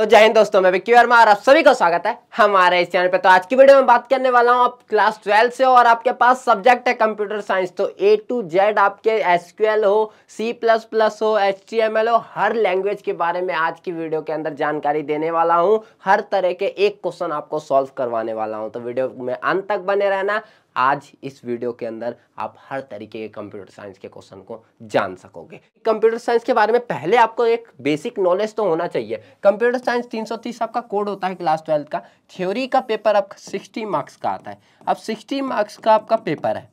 तो जय हिंद दोस्तों मैं विक्की वर्मा और आप सभी का स्वागत है हमारे इस चैनल पे तो आज की वीडियो में बात करने वाला हूँ आप क्लास ट्वेल्थ से हो और आपके पास सब्जेक्ट है कंप्यूटर साइंस तो ए टू जेड आपके एस हो सी प्लस प्लस हो एच हो हर लैंग्वेज के बारे में आज की वीडियो के अंदर जानकारी देने वाला हूँ हर तरह के एक क्वेश्चन आपको सॉल्व करवाने वाला हूँ तो वीडियो में अंत तक बने रहना आज इस वीडियो के अंदर आप हर तरीके के कंप्यूटर साइंस के क्वेश्चन को जान सकोगे कंप्यूटर साइंस के बारे में पहले आपको एक बेसिक नॉलेज तो होना चाहिए कंप्यूटर साइंस 330 आपका कोड होता है क्लास ट्वेल्थ का थ्योरी का पेपर आपका 60 मार्क्स का आता है अब 60 मार्क्स का आपका पेपर है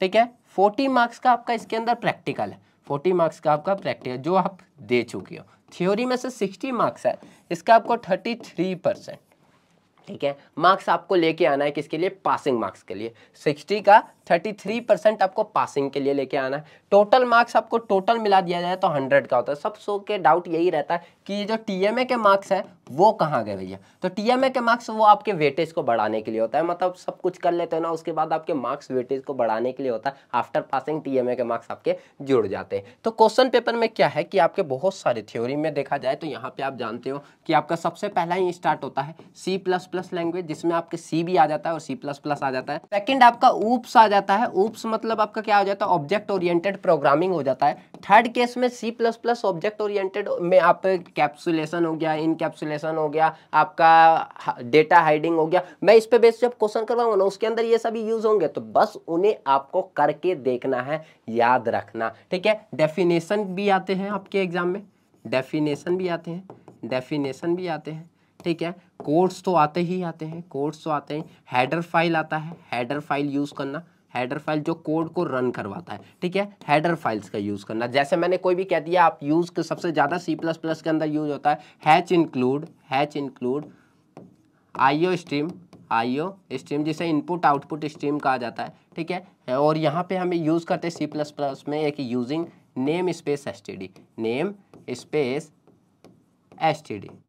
ठीक है फोर्टी मार्क्स का आपका इसके अंदर प्रैक्टिकल है फोर्टी मार्क्स का आपका प्रैक्टिकल जो आप दे चुके हो थ्योरी में से सिक्सटी मार्क्स है इसका आपको थर्टी परसेंट ठीक है मार्क्स आपको लेके आना है किसके लिए पासिंग मार्क्स के लिए सिक्सटी का थ्री परसेंट आपको पासिंग के लिए लेके आना है टोटल मार्क्स आपको टोटल मिला दिया जाए तो हंड्रेड का होता है सब सो के डाउट यही रहता है कि ये जो टीएमए के मार्क्स है वो कहाँ गए भैया तो टीएमए के मार्क्स वो आपके वेटेज को बढ़ाने के लिए होता है मतलब सब कुछ कर लेते हैं ना उसके बाद आपके मार्क्स वेटेज को बढ़ाने के लिए होता है आफ्टर पासिंग टीएमए के मार्क्स आपके जुड़ जाते हैं तो क्वेश्चन पेपर में क्या है कि आपके बहुत सारे थ्योरी में देखा जाए तो यहाँ पे आप जानते हो कि आपका सबसे पहला ही स्टार्ट होता है सी लैंग्वेज जिसमें आपके सी भी आ जाता है और सी आ जाता है सेकेंड आपका ऊप्स आ जाता है ऊप्स मतलब आपका क्या हो जाता है ऑब्जेक्ट ओरिएंटेड प्रोग्रामिंग हो जाता है थर्ड केस में C plus plus object oriented में आप कैप्सुलेशन हो गया इनकैप्सुलेशन हो गया आपका डेटा हाइडिंग हो गया मैं इस पर बेस जब क्वेश्चन करवाऊंगा ना उसके अंदर ये सभी यूज होंगे तो बस उन्हें आपको करके देखना है याद रखना ठीक है डेफिनेशन भी आते हैं आपके एग्जाम में डेफिनेशन भी आते हैं डेफिनेशन भी आते हैं ठीक है कोड्स तो आते ही आते हैं कोड्स तो आते हैं हेडर फाइल आता है हेडर फाइल यूज़ करना हैडर फाइल जो कोड को रन करवाता है ठीक है हेडर फाइल्स का यूज़ करना जैसे मैंने कोई भी कह दिया आप यूज़ सबसे ज़्यादा सी प्लस प्लस के अंदर यूज होता है hash include hash include IO stream IO stream जिसे इनपुट आउटपुट स्ट्रीम कहा जाता है ठीक है और यहाँ पे हम यूज़ करते हैं सी प्लस प्लस में एक using namespace S namespace S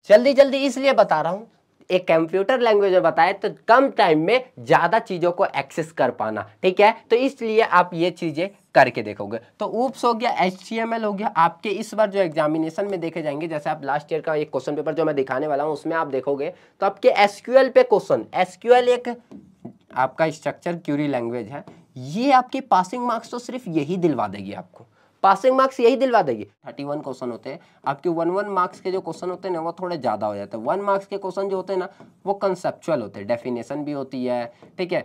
जल्दी जल्दी इसलिए बता रहा हूँ एक कंप्यूटर लैंग्वेज में बताएं तो कम टाइम में ज़्यादा चीज़ों को एक्सेस कर पाना ठीक है तो इसलिए आप ये चीज़ें करके देखोगे तो ऊप्स हो गया एच हो गया आपके इस बार जो एग्जामिनेशन में देखे जाएंगे जैसे आप लास्ट ईयर का एक क्वेश्चन पेपर जो मैं दिखाने वाला हूँ उसमें आप देखोगे तो आपके एस पे क्वेश्चन एस एक आपका स्ट्रक्चर क्यूरी लैंग्वेज है ये आपके पासिंग मार्क्स तो सिर्फ यही दिलवा देगी आपको पासिंग मार्क्स यही दिलवा देगी थर्टी वन क्वेश्चन होते हैं आपके वन वन मार्क्स के जो क्वेश्चन होते हैं ना वो थोड़े ज़्यादा हो जाते हैं वन मार्क्स के क्वेश्चन जो होते हैं ना वो कंसेप्चुअल होते हैं डेफिनेशन भी होती है ठीक है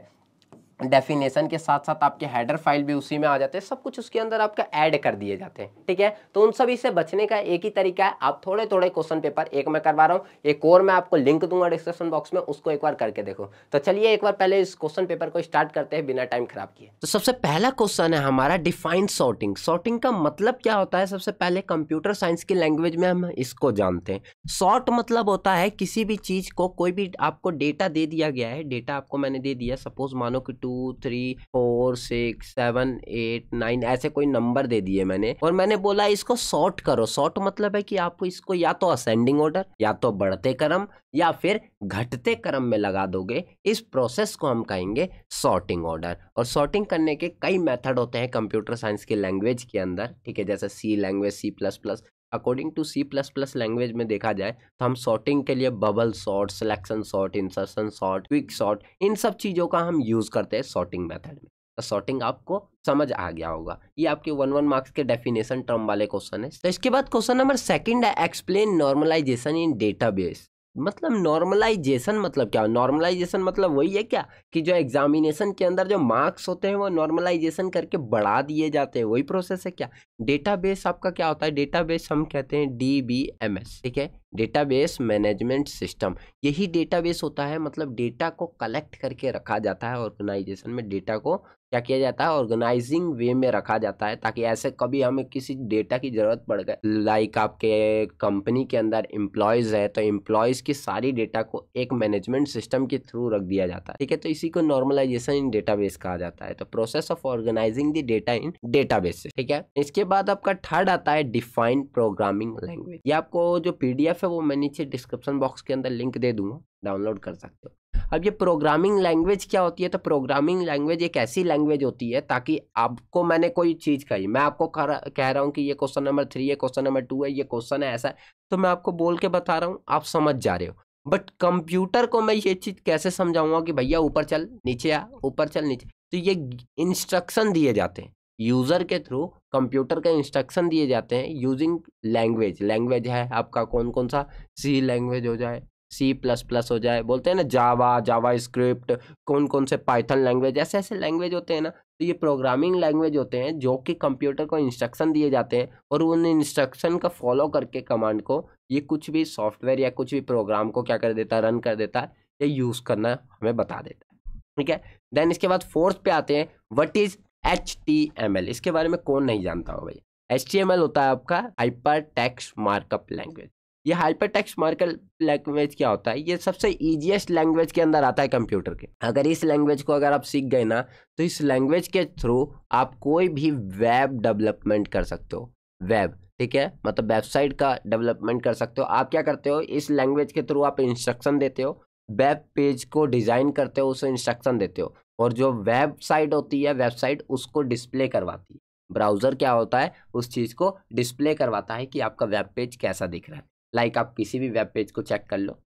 डेफिनेशन के साथ साथ आपके हेडर फाइल भी उसी में आ जाते हैं सब कुछ उसके अंदर आपका ऐड कर दिए जाते हैं ठीक है तो उन सभी से बचने का एक ही तरीका है आप थोड़े थोड़े क्वेश्चन पेपर एक मैं करवा रहा हूँ एक और मैं आपको लिंक दूंगा डिस्क्रिप्शन बॉक्स में उसको एक बार करके देखो तो चलिए एक बार पहले इस क्वेश्चन पेपर को स्टार्ट करते हैं बिना टाइम खराब किए तो सबसे पहला क्वेश्चन है हमारा डिफाइन सॉर्टिंग सॉर्टिंग का मतलब क्या होता है सबसे पहले कंप्यूटर साइंस की लैंग्वेज में हम इसको जानते हैं सॉर्ट मतलब होता है किसी भी चीज़ को कोई भी आपको डेटा दे दिया गया है डेटा आपको मैंने दे दिया सपोज मानो कि two three four six seven eight nine ऐसे कोई नंबर दे दिए मैंने और मैंने बोला इसको सॉर्ट करो सॉर्ट मतलब है कि आपको इसको या तो असेंडिंग ऑर्डर या तो बढ़ते क्रम या फिर घटते क्रम में लगा दोगे इस प्रोसेस को हम कहेंगे सॉर्टिंग ऑर्डर और सॉर्टिंग करने के कई मेथड होते हैं कंप्यूटर साइंस की लैंग्वेज के अंदर ठीक है जैसे C language C plus plus according to C plus plus language में देखा जाए तो हम सॉर्टिंग के लिए bubble sort selection sort insertion sort quick sort इन सब चीज़ों का हम यूज़ करते हैं सॉर्टिंग मेथड में तो सॉर्टिंग आपको समझ आ गया होगा ये आपके वन वन मार्क्स के डेफिनेशन टर्म वाले क्वेश्चन है तो इसके बाद क्वेश्चन नंबर सेकंड है एक्सप्लेन नॉर्मलाइजेशन इन डेटाबेस मतलब नॉर्मलाइजेशन मतलब क्या नॉर्मलाइजेशन मतलब वही है क्या कि जो एग्जामिनेशन के अंदर जो मार्क्स होते हैं वो नॉर्मलाइजेशन करके बढ़ा दिए जाते हैं वही प्रोसेस है क्या डेटाबेस आपका क्या होता है डेटाबेस हम कहते हैं डी बी एम एस ठीक है डेटाबेस मैनेजमेंट सिस्टम यही डेटाबेस होता है मतलब डेटा को कलेक्ट करके रखा जाता है ऑर्गेनाइजेशन में डेटा को क्या किया जाता है ऑर्गेनाइजिंग वे में रखा जाता है ताकि ऐसे कभी हमें किसी डेटा की जरूरत पड़ गए लाइक आपके कंपनी के अंदर एम्प्लॉयज़ है तो एम्प्लॉयज़ की सारी डेटा को एक मैनेजमेंट सिस्टम के थ्रू रख दिया जाता है ठीक है तो इसी को नॉर्मलाइजेशन इन डेटाबेस कहा जाता है तो process of organizing the data in data ठीक है इसके बाद आपका थर्ड आता है डिफाइंड प्रोग्रामिंग लैंग्वेज ये आपको जो पीडीएफ पीडीएफ है वो मैं नीचे डिस्क्रिप्शन बॉक्स के अंदर लिंक दे दूंगा डाउनलोड कर सकते हो अब ये प्रोग्रामिंग लैंग्वेज क्या होती है तो प्रोग्रामिंग लैंग्वेज एक ऐसी लैंग्वेज होती है ताकि आपको मैंने कोई चीज़ कही मैं आपको कह रहा हूँ कि ये क्वेश्चन नंबर थ्री है क्वेश्चन नंबर टू है ये क्वेश्चन है ऐसा है तो मैं आपको बोल के बता रहा हूँ आप समझ जा रहे हो बट कंप्यूटर को मैं ये चीज़ कैसे समझाऊंगा कि भैया ऊपर चल नीचे आ ऊपर चल नीचे तो ये इंस्ट्रक्शन दिए जाते हैं यूज़र के थ्रू कंप्यूटर का इंस्ट्रक्शन दिए जाते हैं यूजिंग लैंग्वेज लैंग्वेज है आपका कौन कौन सा सी लैंग्वेज हो जाए सी प्लस प्लस हो जाए बोलते हैं ना जावा जावा स्क्रिप्ट कौन कौन से पाइथन लैंग्वेज ऐसे ऐसे लैंग्वेज होते हैं ना तो ये प्रोग्रामिंग लैंग्वेज होते हैं जो कि कंप्यूटर को इंस्ट्रक्शन दिए जाते हैं और उन इंस्ट्रक्शन का फॉलो करके कमांड को ये कुछ भी सॉफ्टवेयर या कुछ भी प्रोग्राम को क्या कर देता है रन कर देता है या यूज़ करना हमें बता देता है ठीक है देन इसके बाद फोर्थ पे आते हैं what is H T M L इसके बारे में कौन नहीं जानता हो भाई एच टी एम एल होता है आपका हाइपर टैक्स मार्कअप लैंग्वेज ये हाइपर टेक्स मार्कअप लैंग्वेज क्या होता है ये सबसे ईजिएस्ट लैंग्वेज के अंदर आता है कंप्यूटर के अगर इस लैंग्वेज को अगर आप सीख गए ना तो इस लैंग्वेज के थ्रू आप कोई भी वेब डेवलपमेंट कर सकते हो वेब ठीक है मतलब वेबसाइट का डेवलपमेंट कर सकते हो आप क्या करते हो इस लैंग्वेज के थ्रू आप इंस्ट्रक्शन देते हो वेब पेज को डिज़ाइन करते हो उसे इंस्ट्रक्शन देते हो और जो वेबसाइट होती है वेबसाइट उसको डिस्प्ले करवाती है ब्राउज़र क्या होता है उस चीज़ को डिस्प्ले करवाता है कि आपका वेब पेज कैसा दिख रहा है लाइक like आप किसी भी वेब पेज को चेक कर लो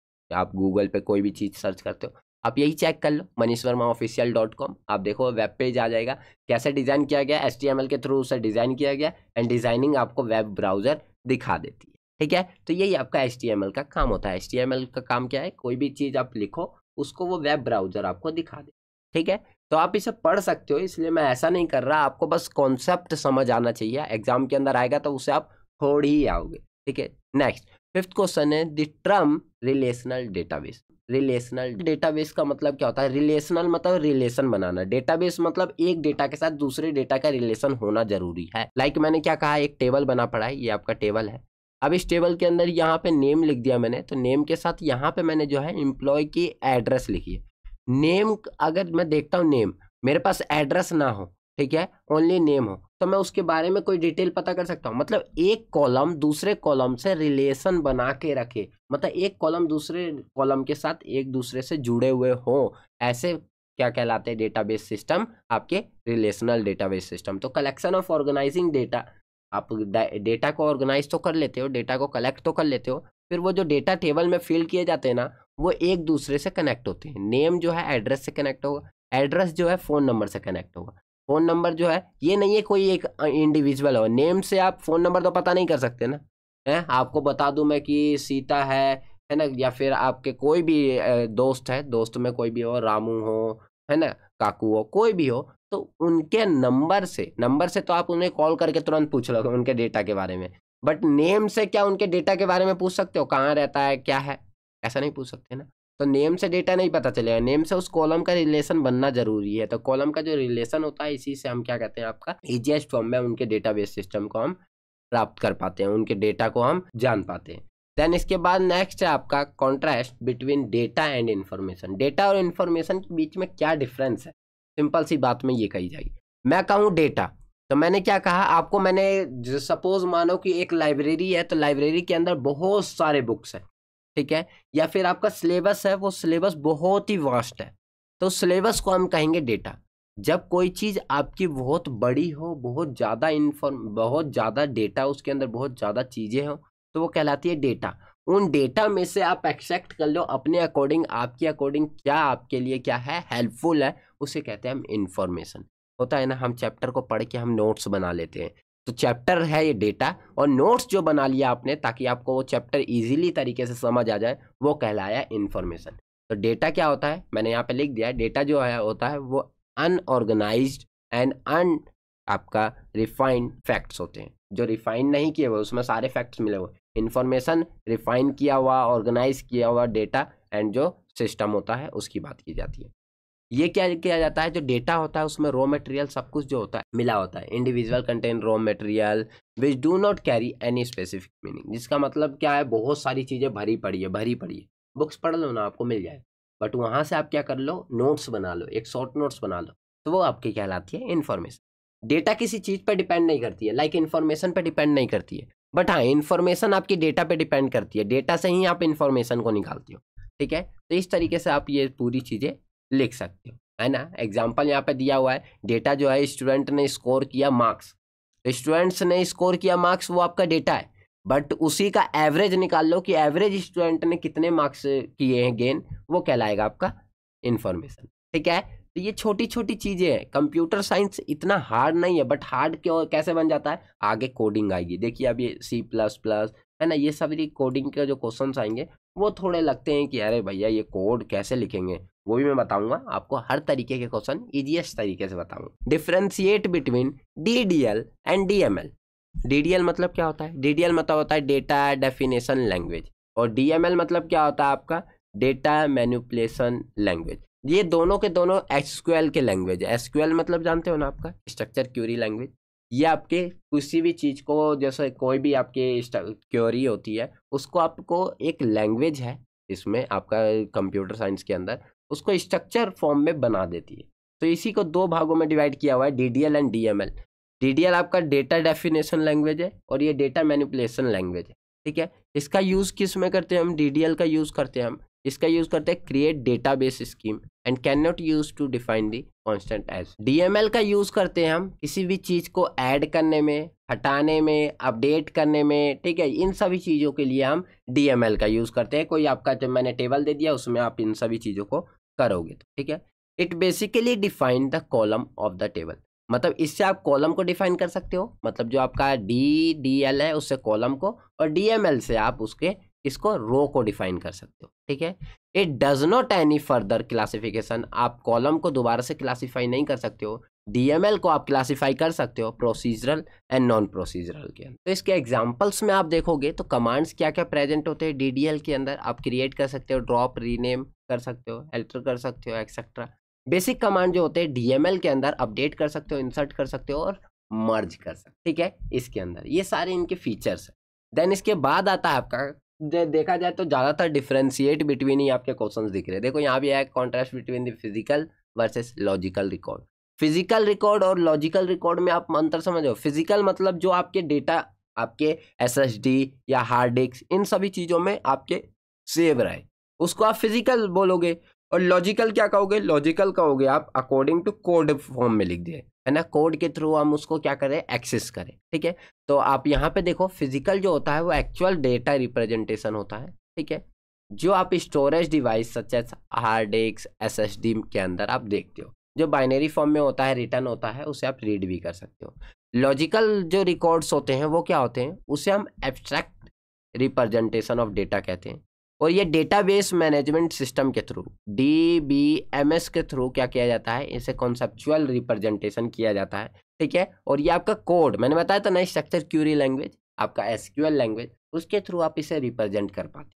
आप गूगल पे कोई भी चीज़ सर्च करते हो आप यही चेक कर लो Manish Verma official dot com आप देखो वेब पेज आ जाएगा कैसे डिज़ाइन किया गया एस टी एम एल के थ्रू उसे डिज़ाइन किया गया एंड डिज़ाइनिंग आपको वेब ब्राउज़र दिखा देती है ठीक है तो यही आपका एस टी एम एल का काम होता है एस टी एम एल का काम क्या है कोई भी चीज़ आप लिखो उसको वो वेब ब्राउज़र आपको दिखा दे ठीक है तो आप इसे पढ़ सकते हो इसलिए मैं ऐसा नहीं कर रहा आपको बस कॉन्सेप्ट समझ आना चाहिए एग्जाम के अंदर आएगा तो उसे आप छोड़ ही आओगे ठीक है नेक्स्ट फिफ्थ क्वेश्चन है the term relational database relational database का मतलब क्या होता है रिलेशनल मतलब रिलेशन बनाना डेटाबेस मतलब एक डेटा के साथ दूसरे डेटा का रिलेशन होना जरूरी है लाइक like मैंने क्या कहा एक टेबल बना पड़ा है ये आपका टेबल है अब इस टेबल के अंदर यहाँ पे नेम लिख दिया मैंने तो नेम के साथ यहाँ पे मैंने जो है एम्प्लॉय की एड्रेस लिखी है नेम अगर मैं देखता हूँ नेम मेरे पास एड्रेस ना हो ठीक है ओनली नेम हो तो मैं उसके बारे में कोई डिटेल पता कर सकता हूँ मतलब एक कॉलम दूसरे कॉलम से रिलेशन बना के रखे मतलब एक कॉलम दूसरे कॉलम के साथ एक दूसरे से जुड़े हुए हों ऐसे क्या कहलाते हैं डेटाबेस सिस्टम आपके रिलेशनल डेटाबेस सिस्टम तो कलेक्शन ऑफ ऑर्गेनाइजिंग डेटा आप डेटा को ऑर्गेनाइज तो कर लेते हो डेटा को कलेक्ट तो कर लेते हो फिर वो जो डेटा टेबल में फिल किए जाते हैं ना वो एक दूसरे से कनेक्ट होते हैं नेम जो है एड्रेस से कनेक्ट होगा एड्रेस जो है फ़ोन नंबर से कनेक्ट होगा फ़ोन नंबर जो है ये नहीं है कोई एक इंडिविजुअल हो नेम से आप फ़ोन नंबर तो पता नहीं कर सकते ना है आपको बता दूं मैं कि सीता है है ना या फिर आपके कोई भी दोस्त है दोस्त में कोई भी हो रामू हो है ना काकू हो कोई भी हो तो उनके नंबर से नंबर से तो आप उन्हें कॉल करके तुरंत पूछ लोगे उनके डेटा के बारे में बट नेम से क्या उनके डेटा के बारे में पूछ सकते हो कहाँ रहता है क्या है ऐसा नहीं पूछ सकते ना तो नेम से डेटा नहीं पता चलेगा नेम से उस कॉलम का रिलेशन बनना जरूरी है तो कॉलम का जो रिलेशन होता है इसी से हम क्या कहते हैं आपका इजिएस्ट फॉर्म में उनके बेस सिस्टम को हम प्राप्त कर पाते हैं उनके डेटा को हम जान पाते हैं देन इसके बाद नेक्स्ट है आपका contrast between data and information data और इन्फॉर्मेशन के बीच में क्या डिफरेंस है सिंपल सी बात में ये कही जाएगी मैं कहूँ डेटा तो मैंने क्या कहा आपको मैंने सपोज मानो कि एक लाइब्रेरी है तो लाइब्रेरी के अंदर बहुत सारे बुक्स हैं ठीक है या फिर आपका सिलेबस है वो सिलेबस बहुत ही वास्ट है तो सिलेबस को हम कहेंगे डेटा जब कोई चीज़ आपकी बहुत बड़ी हो बहुत ज़्यादा इन्फॉर्म बहुत ज़्यादा डेटा उसके अंदर बहुत ज़्यादा चीज़ें हों तो वो कहलाती है डेटा उन डेटा में से आप एक्सेक्ट कर लो अपने अकॉर्डिंग आपके अकॉर्डिंग क्या आपके लिए क्या है हेल्पफुल है उसे कहते हैं हम इन्फॉर्मेशन होता है ना हम चैप्टर को पढ़ के हम नोट्स बना लेते हैं तो चैप्टर है ये डेटा और नोट्स जो बना लिया आपने ताकि आपको वो चैप्टर इजीली तरीके से समझ आ जाए वो कहलाया इन्फॉर्मेशन तो डेटा क्या होता है मैंने यहाँ पे लिख दिया है डेटा जो है होता है वो अनऑर्गेनाइज एंड अन आपका रिफाइंड फैक्ट्स होते हैं जो रिफाइन नहीं किए हुए उसमें सारे फैक्ट्स मिले हुए इन्फॉर्मेशन रिफाइन किया हुआ ऑर्गेनाइज किया हुआ डेटा एंड जो सिस्टम होता है उसकी बात की जाती है ये क्या किया जाता है जो डेटा होता है उसमें रॉ मटेरियल सब कुछ जो होता है मिला होता है individual contain raw material which do not carry any specific meaning जिसका मतलब क्या है बहुत सारी चीज़ें भरी पड़ी है भरी पड़ी है बुक्स पढ़ लो ना आपको मिल जाए बट वहाँ से आप क्या कर लो नोट्स बना लो एक शॉर्ट नोट्स बना लो तो वो आपकी कहलाती है इन्फॉर्मेशन डेटा किसी चीज़ पर डिपेंड नहीं करती है लाइक इन्फॉर्मेशन पर डिपेंड नहीं करती है बट हाँ इन्फॉर्मेशन आपकी डेटा पर डिपेंड करती है डेटा से ही आप इन्फॉर्मेशन को निकालती हो ठीक है तो इस तरीके से आप ये पूरी चीज़ें लिख सकते हो है ना एग्जाम्पल यहाँ पे दिया हुआ है डेटा जो है स्टूडेंट ने स्कोर किया मार्क्स स्टूडेंट्स ने स्कोर किया मार्क्स वो आपका डेटा है बट उसी का एवरेज निकाल लो कि एवरेज स्टूडेंट ने कितने मार्क्स किए हैं गेन वो कहलाएगा आपका इन्फॉर्मेशन ठीक है तो ये छोटी छोटी चीज़ें हैं कंप्यूटर साइंस इतना हार्ड नहीं है बट हार्ड क्यों कैसे बन जाता है आगे कोडिंग आएगी देखिए अब ये सी प्लस प्लस है ना ये सभी कोडिंग के जो क्वेश्चन आएंगे वो थोड़े लगते हैं कि अरे भैया ये कोड कैसे लिखेंगे वो भी मैं बताऊंगा आपको हर तरीके के क्वेश्चन इजिएस्ट तरीके से बताऊंगा differentiate between D D L and D M L D D L मतलब क्या होता है डी डी एल मतलब होता है डेटा डेफिनेशन लैंग्वेज और डी एम एल मतलब क्या होता है आपका डेटा मैन्युपलेसन लैंग्वेज ये दोनों के दोनों एस के लैंग्वेज एस मतलब जानते हो ना आपका स्ट्रक्चर क्यूरी लैंग्वेज ये आपके किसी भी चीज़ को जैसे कोई भी आपके क्योरी होती है उसको आपको एक लैंग्वेज है इसमें आपका कंप्यूटर साइंस के अंदर उसको स्ट्रक्चर फॉर्म में बना देती है तो इसी को दो भागों में डिवाइड किया हुआ है D D L and D M L D D L आपका डेटा डेफिनेशन लैंग्वेज है और ये डेटा मैनिपुलेशन लैंग्वेज है ठीक है इसका यूज़ किस में करते हैं हम डी डी एल का यूज़ करते हैं हम इसका यूज करते हैं create base scheme and can not use to define the constant as DML का यूज करते हैं हम किसी भी चीज को ऐड करने में हटाने में अपडेट करने में ठीक है इन सभी चीजों के लिए हम डीएमएल का यूज करते हैं कोई आपका जो मैंने टेबल दे दिया उसमें आप इन सभी चीजों को करोगे तो ठीक है it basically define the column of the table मतलब इससे आप कॉलम को डिफाइन कर सकते हो मतलब जो आपका डी डी एल है उससे कॉलम को और डी एम एल से आप उसके इसको रो को डिफाइन कर सकते हो ठीक है it does not any further classification आप कॉलम को दोबारा से क्लासीफाई नहीं कर सकते हो डीएमएल को आप क्लासीफाई कर सकते हो प्रोसीजरल एंड नॉन प्रोसीजरल के अंदर तो इसके एग्जांपल्स में आप देखोगे तो कमांड्स क्या क्या प्रेजेंट होते हैं डीडीएल के अंदर आप क्रिएट कर सकते हो ड्रॉप रीनेम कर सकते हो एल्टर कर सकते हो एक्सेट्रा बेसिक कमांड जो होते हैं डीएमएल के अंदर अपडेट कर सकते हो इंसर्ट कर सकते हो और मर्ज कर सकते ठीक है इसके अंदर ये सारे इनके फीचर्स हैं देन इसके बाद आता है आपका देखा जाए तो ज़्यादातर डिफ्रेंशिएट बिटवीन ही आपके क्वेश्चन दिख रहे हैं देखो यहाँ भी है contrast between the physical versus logical record physical record और लॉजिकल रिकॉर्ड में आप अंतर समझो फिजिकल मतलब जो आपके डेटा आपके डी या हार्ड डिस्क इन सभी चीज़ों में आपके सेव रहे उसको आप फिजिकल बोलोगे और लॉजिकल क्या कहोगे लॉजिकल कहोगे आप अकॉर्डिंग टू कोड फॉर्म में लिख दिए અને આ કોડ કે થ્રુ આમ ઉસકો ક્યા કરે એક્સેસ કરે ઠીક હે તો આપ યહા પે દેખો ఫిઝિકલ જો હોતા હે વો એક્ચ્યુઅલ ડેટા રિપ્રેઝન્ટેશન હોતા હે ઠીક હે જો આપ storage device such as hard એક્સ એસ એસ ડી કે અંદર આપ દેખતે હો જો બાઈનરી ફોર્મ મે હોતા હે રીટન હોતા હે ઉસે આપ રીડ વી કર સકતે હો લોજિકલ જો રેકોર્ડસ હોતે હે વો ક્યા હોતે હે ઉસે હમ એબ્સ્ટ્રેક્ટ રિપ્રેઝન્ટેશન ઓફ ડેટા કહેતે હે और ये डेटाबेस मैनेजमेंट सिस्टम के through D B M S के थ्रू क्या किया जाता है इसे कॉन्सेप्चुअल रिप्रेजेंटेशन किया जाता है ठीक है और ये आपका कोड मैंने बताया था ना स्ट्रक्चर क्यूरी लैंग्वेज आपका एस लैंग्वेज उसके थ्रू आप इसे रिप्रेजेंट कर पाते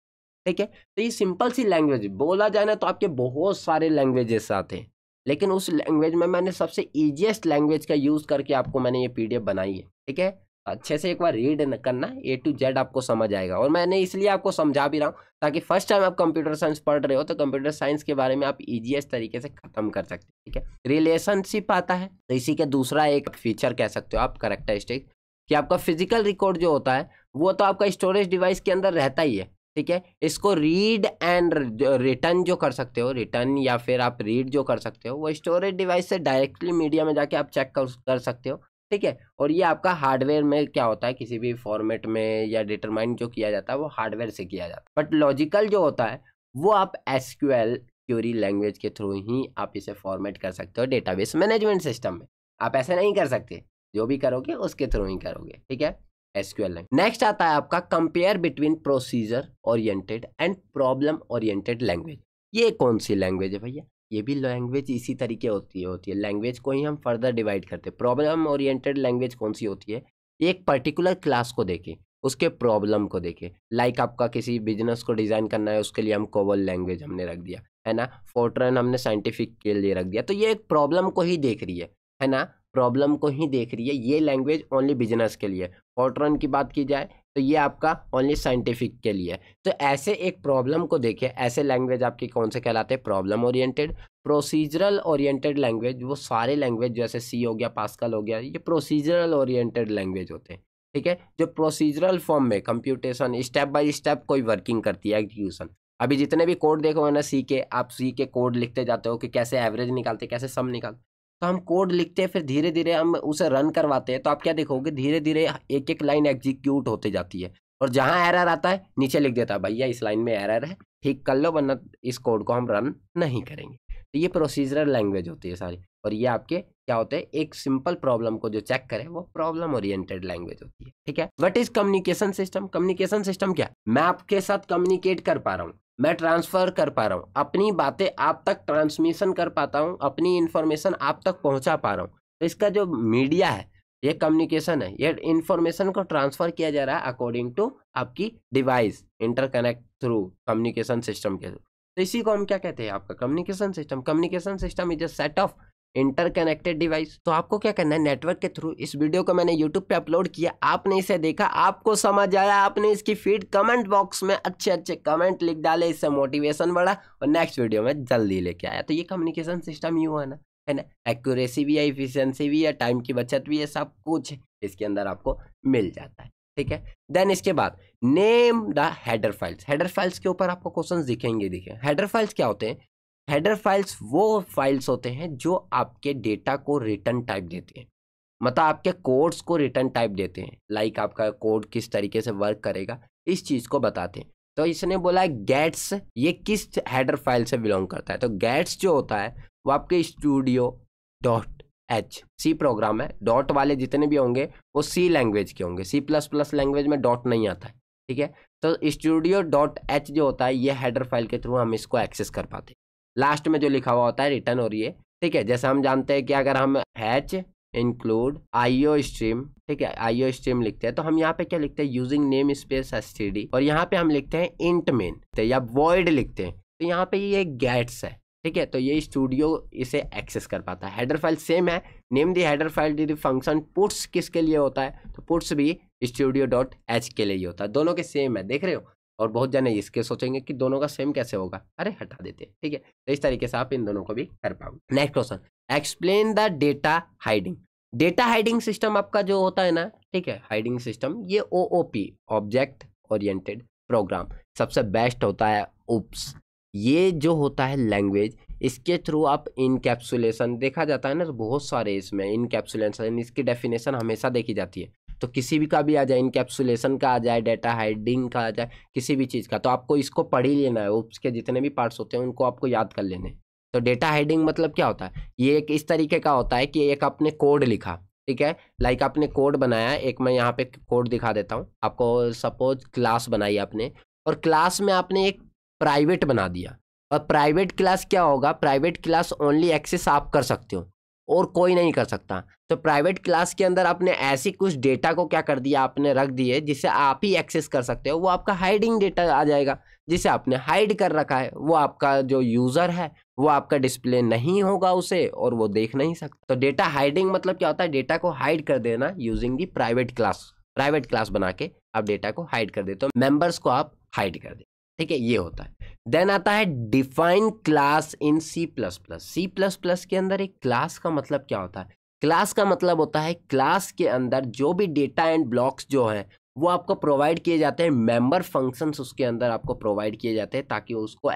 ठीक है तो ये सिंपल सी लैंग्वेज बोला जाए ना तो आपके बहुत सारे लैंग्वेजेस आते हैं लेकिन उस लैंग्वेज में मैंने सबसे ईजिएस्ट लैंग्वेज का यूज़ करके आपको मैंने ये एफ बनाई है ठीक है अच्छे से एक बार रीड करना ए टू जेड आपको समझ आएगा और मैंने इसलिए आपको समझा भी रहा हूँ ताकि फर्स्ट टाइम आप कंप्यूटर साइंस पढ़ रहे हो तो कंप्यूटर साइंस के बारे में आप इजीएस तरीके से खत्म कर सकते हो ठीक है रिलेशनशिप आता है तो इसी का दूसरा एक फीचर कह सकते हो आप करेक्टरिस्टिक कि आपका फिजिकल रिकॉर्ड जो होता है वो तो आपका स्टोरेज डिवाइस के अंदर रहता ही है ठीक है इसको रीड एंड रिटर्न जो कर सकते हो रिटर्न या फिर आप रीड जो कर सकते हो वो स्टोरेज डिवाइस से डायरेक्टली मीडिया में जाके आप चेक कर सकते हो ठीक है और ये आपका हार्डवेयर में क्या होता है किसी भी फॉर्मेट में या डिटरमाइन जो किया जाता है वो हार्डवेयर से किया जाता है बट लॉजिकल जो होता है वो आप एस क्यूरी लैंग्वेज के थ्रू ही आप इसे फॉर्मेट कर सकते हो डेटाबेस मैनेजमेंट सिस्टम में आप ऐसे नहीं कर सकते जो भी करोगे उसके थ्रू ही करोगे ठीक है एसक्यूएल नेक्स्ट आता है आपका compare between procedure oriented and problem oriented language ये कौन सी लैंग्वेज है भैया ये भी लैंग्वेज इसी तरीके होती है होती है लैंग्वेज को ही हम फर्दर डिवाइड करते हैं प्रॉब्लम ओरिएंटेड लैंग्वेज कौन सी होती है एक पर्टिकुलर क्लास को देखें उसके प्रॉब्लम को देखें लाइक like आपका किसी बिजनेस को डिज़ाइन करना है उसके लिए हम कोवल लैंग्वेज हमने रख दिया है ना फोर्ट्रन हमने साइंटिफिक के लिए रख दिया तो ये एक प्रॉब्लम को ही देख रही है है ना प्रॉब्लम को ही देख रही है ये लैंग्वेज ओनली बिजनेस के लिए फोर्ट्रन की बात की जाए तो ये आपका ओनली साइंटिफिक के लिए तो ऐसे एक प्रॉब्लम को देखिए ऐसे लैंग्वेज आपके कौन से कहलाते हैं problem oriented procedural oriented language वो सारे लैंग्वेज जैसे सी हो गया पास्कल हो गया ये प्रोसीजरल ओरिएंटेड लैंग्वेज होते हैं ठीक है जो प्रोसीजरल फॉर्म में कंप्यूटेशन स्टेप बाय स्टेप कोई वर्किंग करती है एग्जीक्यूशन अभी जितने भी कोड देखो ना सी के आप सी के कोड लिखते जाते हो कि कैसे एवरेज निकालते कैसे सम निकालते तो हम कोड लिखते हैं फिर धीरे धीरे हम उसे रन करवाते हैं तो आप क्या देखोगे धीरे धीरे एक एक लाइन एग्जीक्यूट होते जाती है और जहाँ एरर आता है नीचे लिख देता है भैया इस लाइन में एरर है ठीक कर लो वरना इस कोड को हम रन नहीं करेंगे तो ये प्रोसीजरल लैंग्वेज होती है सारी और ये आपके क्या होते हैं एक सिंपल प्रॉब्लम को जो चेक करें वो प्रॉब्लम ओरिएंटेड लैंग्वेज होती है ठीक है what is communication system communication system क्या मैं आपके साथ कम्युनिकेट कर पा रहा हूँ मैं ट्रांसफर कर पा रहा हूँ अपनी बातें आप तक ट्रांसमिशन कर पाता हूँ अपनी इन्फॉर्मेशन आप तक पहुँचा पा रहा हूँ तो इसका जो मीडिया है ये कम्युनिकेशन है ये इन्फॉर्मेशन को ट्रांसफर किया जा रहा है अकॉर्डिंग टू आपकी device interconnect through communication system के थ्रू तो इसी को हम क्या कहते हैं आपका communication system communication system is a set of interconnected device तो आपको क्या करना है नेटवर्क के थ्रू इस वीडियो को मैंने यूट्यूब पे अपलोड किया आपने इसे देखा आपको समझ आया आपने इसकी फीड कमेंट बॉक्स में अच्छे अच्छे कमेंट लिख डाले इससे मोटिवेशन बढ़ा और नेक्स्ट वीडियो में जल्दी लेके आया तो ये कम्युनिकेशन सिस्टम यू है ना है ना एक्यूरेसी भी है इफिशियंसी भी है टाइम की बचत भी है सब कुछ इसके अंदर आपको मिल जाता है ठीक है देन इसके बाद name the header files header files के ऊपर आपको क्वेश्चन दिखेंगे दिखे हेडर फाइल्स क्या होते हैं हेडर फाइल्स वो फाइल्स होते हैं जो आपके डेटा को रिटर्न टाइप देते हैं मतलब आपके कोड्स को रिटर्न टाइप देते हैं लाइक आपका कोड किस तरीके से वर्क करेगा इस चीज़ को बताते हैं तो इसने बोला है गैट्स ये किस हेडर फाइल से बिलोंग करता है तो गैट्स जो होता है वो आपके studio dot H C program है डॉट वाले जितने भी होंगे वो सी लैंग्वेज के होंगे सी प्लस प्लस लैंग्वेज में डॉट नहीं आता है ठीक है तो स्टूडियो डॉट एच जो होता है ये हेडर फाइल के थ्रू हम इसको एक्सेस कर पाते लास्ट में जो लिखा हुआ होता है रिटर्न और ये ठीक है जैसे हम जानते हैं कि अगर हम हैच इंक्लूड आईओ स्ट्रीम ठीक है आईओ स्ट्रीम लिखते हैं तो हम यहाँ पे क्या लिखते हैं यूजिंग नेम स्पेस एस और यहाँ पे हम लिखते हैं इंट मेन या वर्ड लिखते हैं तो यहाँ पे ये गैट्स है ठीक है तो ये स्टूडियो इसे एक्सेस कर पाता है हेडर फाइल सेम है name the header file the function puts किसके लिए होता है तो पुट्स भी स्टूडियो डॉट एच के लिए ही होता है दोनों के सेम है देख रहे हो और बहुत जने इसके सोचेंगे कि दोनों का सेम कैसे होगा अरे हटा देते ठीक है तो इस तरीके से आप इन दोनों को भी कर पाओगे next question explain the data hiding data hiding system आपका जो होता है ना ठीक है हाइडिंग सिस्टम ये O O P object oriented program सबसे बेस्ट होता है उप्स ये जो होता है लैंग्वेज इसके थ्रू आप इनकैप्सुलेशन देखा जाता है ना तो बहुत सारे इसमें इनकैप्सुलेशन इसकी डेफिनेशन हमेशा देखी जाती है तो किसी भी का भी आ जाए इनकेप्सुलेशन का आ जाए डेटा हाइडिंग का आ जाए किसी भी चीज़ का तो आपको इसको पढ़ ही लेना है उसके जितने भी पार्ट्स होते हैं उनको आपको याद कर लेने तो डेटा हाइडिंग मतलब क्या होता है ये एक इस तरीके का होता है कि एक आपने कोड लिखा ठीक है लाइक आपने कोड बनाया एक मैं यहाँ पे कोड दिखा देता हूँ आपको सपोज क्लास बनाई आपने और क्लास में आपने एक प्राइवेट बना दिया और प्राइवेट क्लास क्या होगा प्राइवेट क्लास ओनली एक्सेस आप कर सकते हो और कोई नहीं कर सकता तो प्राइवेट क्लास के अंदर आपने ऐसी कुछ डेटा को क्या कर दिया आपने रख दिए जिसे आप ही एक्सेस कर सकते हो वो आपका हाइडिंग डेटा आ जाएगा जिसे आपने हाइड कर रखा है वो आपका जो यूज़र है वो आपका डिस्प्ले नहीं होगा उसे और वो देख नहीं सकता तो डेटा हाइडिंग मतलब क्या होता है डेटा को हाइड कर देना using the private class private class बना के आप डेटा को हाइड कर देते हो मेम्बर्स को आप हाइड कर दे ठीक है ये होता है देन आता है define class in C plus plus C plus plus के अंदर एक क्लास का मतलब क्या होता है क्लास का मतलब होता है क्लास के अंदर जो भी डेटा एंड ब्लॉक्स जो हैं वो आपको प्रोवाइड किए जाते हैं मेंबर फंक्शंस उसके अंदर आपको प्रोवाइड किए जाते हैं ताकि उसको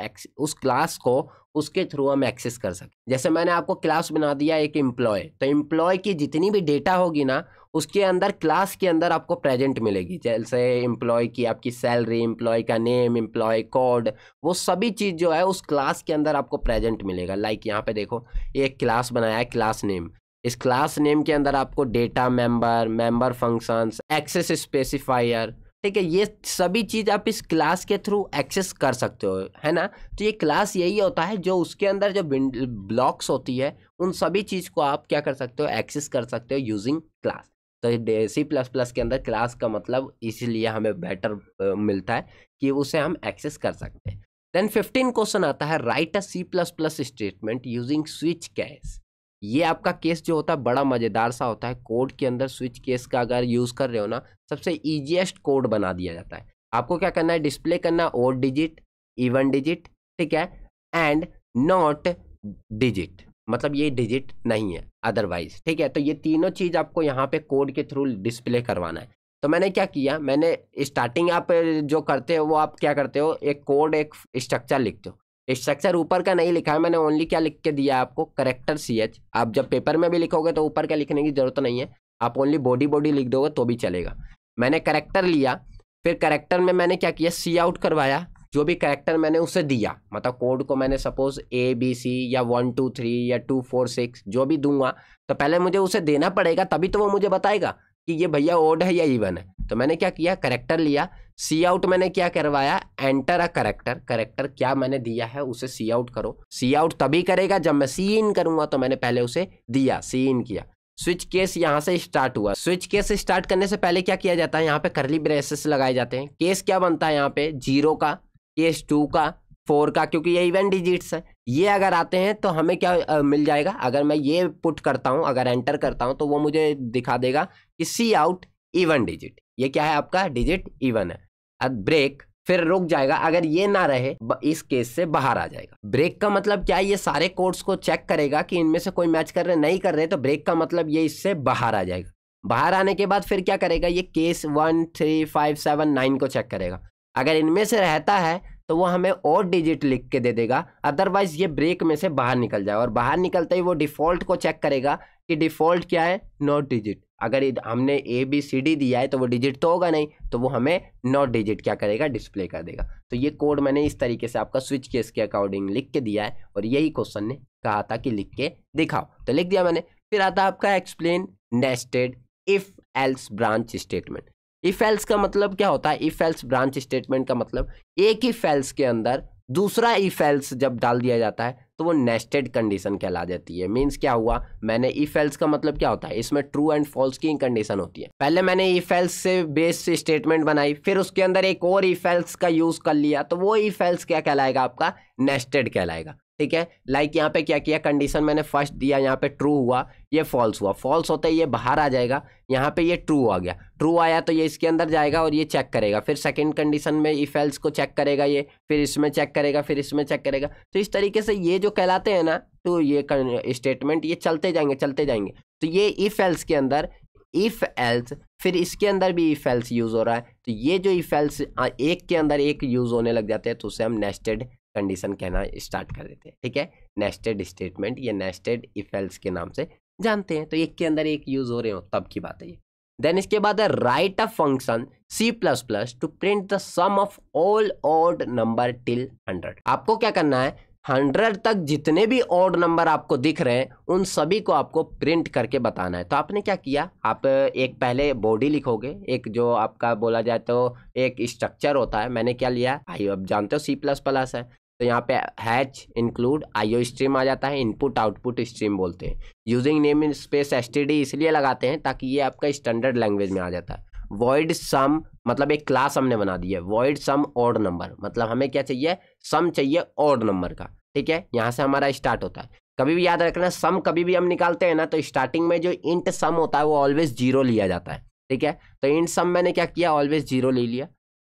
उस क्लास को उसके थ्रू हम एक्सेस कर सकें जैसे मैंने आपको क्लास बना दिया एक एम्प्लॉय तो एम्प्लॉय की जितनी भी डेटा होगी ना उसके अंदर क्लास के अंदर आपको प्रेजेंट मिलेगी जैसे एम्प्लॉय की आपकी सैलरी एम्प्लॉय का नेम एम्प्लॉय कोड वो सभी चीज़ जो है उस क्लास के अंदर आपको प्रेजेंट मिलेगा लाइक यहाँ पे देखो एक क्लास बनाया है क्लास नेम इस क्लास नेम के अंदर आपको data member member functions access specifier ठीक है ये सभी चीज़ आप इस क्लास के थ्रू एक्सेस कर सकते हो है ना तो ये क्लास यही होता है जो उसके अंदर जो ब्लॉक्स होती है उन सभी चीज़ को आप क्या कर सकते हो एक्सेस कर सकते हो यूजिंग क्लास तो सी प्लस प्लस के अंदर क्लास का मतलब इसीलिए हमें बेटर मिलता है कि उसे हम एक्सेस कर सकते हैं देन फिफ्टीन क्वेश्चन आता है write a C plus plus statement using switch case ये आपका केस जो होता है बड़ा मज़ेदार सा होता है कोड के अंदर स्विच केस का अगर यूज़ कर रहे हो ना सबसे ईजिएस्ट कोड बना दिया जाता है आपको क्या करना है डिस्प्ले करना ओड डिजिट इवन डिजिट ठीक है एंड नॉट डिजिट मतलब ये डिजिट नहीं है अदरवाइज ठीक है तो ये तीनों चीज़ आपको यहाँ पे कोड के थ्रू डिस्प्ले करवाना है तो मैंने क्या किया मैंने स्टार्टिंग आप जो करते हो वो आप क्या करते हो एक कोड एक स्ट्रक्चर लिखते हो स्ट्रक्चर ऊपर का नहीं लिखा है मैंने ओनली क्या लिख के दिया आपको करेक्टर सी एच आप जब पेपर में भी लिखोगे तो ऊपर का लिखने की जरूरत नहीं है आप ओनली बॉडी बॉडी लिख दोगे तो भी चलेगा मैंने करेक्टर लिया फिर करेक्टर में मैंने क्या किया सी आउट करवाया जो भी करेक्टर मैंने उसे दिया मतलब कोड को मैंने सपोज ए बी सी या वन टू थ्री या टू फोर सिक्स जो भी दूंगा तो पहले मुझे उसे देना पड़ेगा तभी तो वो मुझे बताएगा कि ये भैया ओड है या इवन है तो मैंने क्या किया करेक्टर लिया सी आउट मैंने क्या करवाया एंटर अ करेक्टर करेक्टर क्या मैंने दिया है उसे सी आउट करो सी आउट तभी करेगा जब मैं सी इन करूंगा तो मैंने पहले उसे दिया सी इन किया स्विच केस यहाँ से स्टार्ट हुआ स्विच केस स्टार्ट करने से पहले क्या किया जाता है यहाँ पे करली ब्रेसेस लगाए जाते हैं केस क्या बनता है यहाँ पे जीरो का केस टू का फोर का क्योंकि ये इवन डिजिट्स है ये अगर आते हैं तो हमें क्या आ, मिल जाएगा अगर मैं ये पुट करता हूँ अगर एंटर करता हूँ तो वो मुझे दिखा देगा कि सी आउट इवन डिजिट ये क्या है आपका डिजिट इवन है अब ब्रेक फिर रुक जाएगा अगर ये ना रहे इस केस से बाहर आ जाएगा ब्रेक का मतलब क्या है ये सारे कोर्ट्स को चेक करेगा कि इनमें से कोई मैच कर रहे नहीं कर रहे तो ब्रेक का मतलब ये इससे बाहर आ जाएगा बाहर आने के बाद फिर क्या करेगा ये case one three five seven nine को चेक करेगा अगर इनमें से रहता है तो वो हमें और डिजिट लिख के दे देगा अदरवाइज ये ब्रेक में से बाहर निकल जाए और बाहर निकलते ही वो डिफॉल्ट को चेक करेगा कि डिफॉल्ट क्या है नॉट डिजिट अगर हमने ए बी सी डी दिया है तो वो डिजिट तो होगा नहीं तो वो हमें नॉट डिजिट क्या करेगा डिस्प्ले कर देगा तो ये कोड मैंने इस तरीके से आपका स्विच केस के अकॉर्डिंग लिख के दिया है और यही क्वेश्चन ने कहा था कि लिख के दिखाओ तो लिख दिया मैंने फिर आता आपका explain nested if else branch statement if else का मतलब क्या होता है इफेल्स ब्रांच स्टेटमेंट का मतलब एक ही फेल्स के अंदर दूसरा इफेल्स जब डाल दिया जाता है तो वो नेस्टेड कंडीशन कहला जाती है मीन्स क्या हुआ मैंने इफेल्स का मतलब क्या होता है इसमें ट्रू एंड फॉल्स की कंडीशन होती है पहले मैंने इफेल्स से बेस स्टेटमेंट बनाई फिर उसके अंदर एक और इफेल्स का यूज कर लिया तो वो इफेल्स क्या कहलाएगा आपका नेस्टेड कहलाएगा ठीक है लाइक यहाँ पे क्या किया कंडीशन मैंने फर्स्ट दिया यहाँ पे ट्रू हुआ ये फॉल्स हुआ फॉल्स होता है ये बाहर आ जाएगा यहाँ पे ये ट्रू आ गया ट्रू आया तो ये इसके अंदर जाएगा और ये चेक करेगा फिर सेकंड कंडीशन में फेल्स को चेक करेगा ये फिर इसमें चेक करेगा फिर इसमें चेक करेगा तो इस तरीके से ये जो कहलाते हैं ना तो ये स्टेटमेंट ये चलते जाएंगे चलते जाएंगे तो ये फेल्स के अंदर इफ एल्स फिर इसके अंदर भी इफ एल्स यूज़ हो रहा है तो ये जो इफ एल्स एक के अंदर एक यूज़ होने लग जाते हैं तो उसे हम नेस्टेड कंडीशन कहना स्टार्ट कर देते हैं ठीक है नेस्टेड स्टेटमेंट या नेस्टेड इफेल्स के नाम से जानते हैं तो एक के अंदर एक यूज हो रहे हो तब की बात है ये देन इसके बाद है write a function C plus plus to print the sum of all odd number till hundred आपको क्या करना है हंड्रेड तक जितने भी ऑड नंबर आपको दिख रहे हैं उन सभी को आपको प्रिंट करके बताना है तो आपने क्या किया आप एक पहले बॉडी लिखोगे एक जो आपका बोला जाए तो एक स्ट्रक्चर होता है मैंने क्या लिया आई अब जानते हो सी प्लस प्लस है तो यहाँ पे हैच इंक्लूड आईओ स्ट्रीम आ जाता है इनपुट आउटपुट स्ट्रीम बोलते हैं using name in space S इसलिए लगाते हैं ताकि ये आपका स्टैंडर्ड लैंग्वेज में आ जाता है वॉइड सम मतलब एक क्लास हमने बना दी है वॉइड सम ऑड नंबर मतलब हमें क्या चाहिए सम चाहिए ऑड नंबर का ठीक है यहाँ से हमारा स्टार्ट होता है कभी भी याद रखना सम कभी भी हम निकालते हैं ना तो स्टार्टिंग में जो इंट सम होता है वो ऑलवेज जीरो लिया जाता है ठीक है तो इंट सम मैंने क्या किया ऑलवेज जीरो ले लिया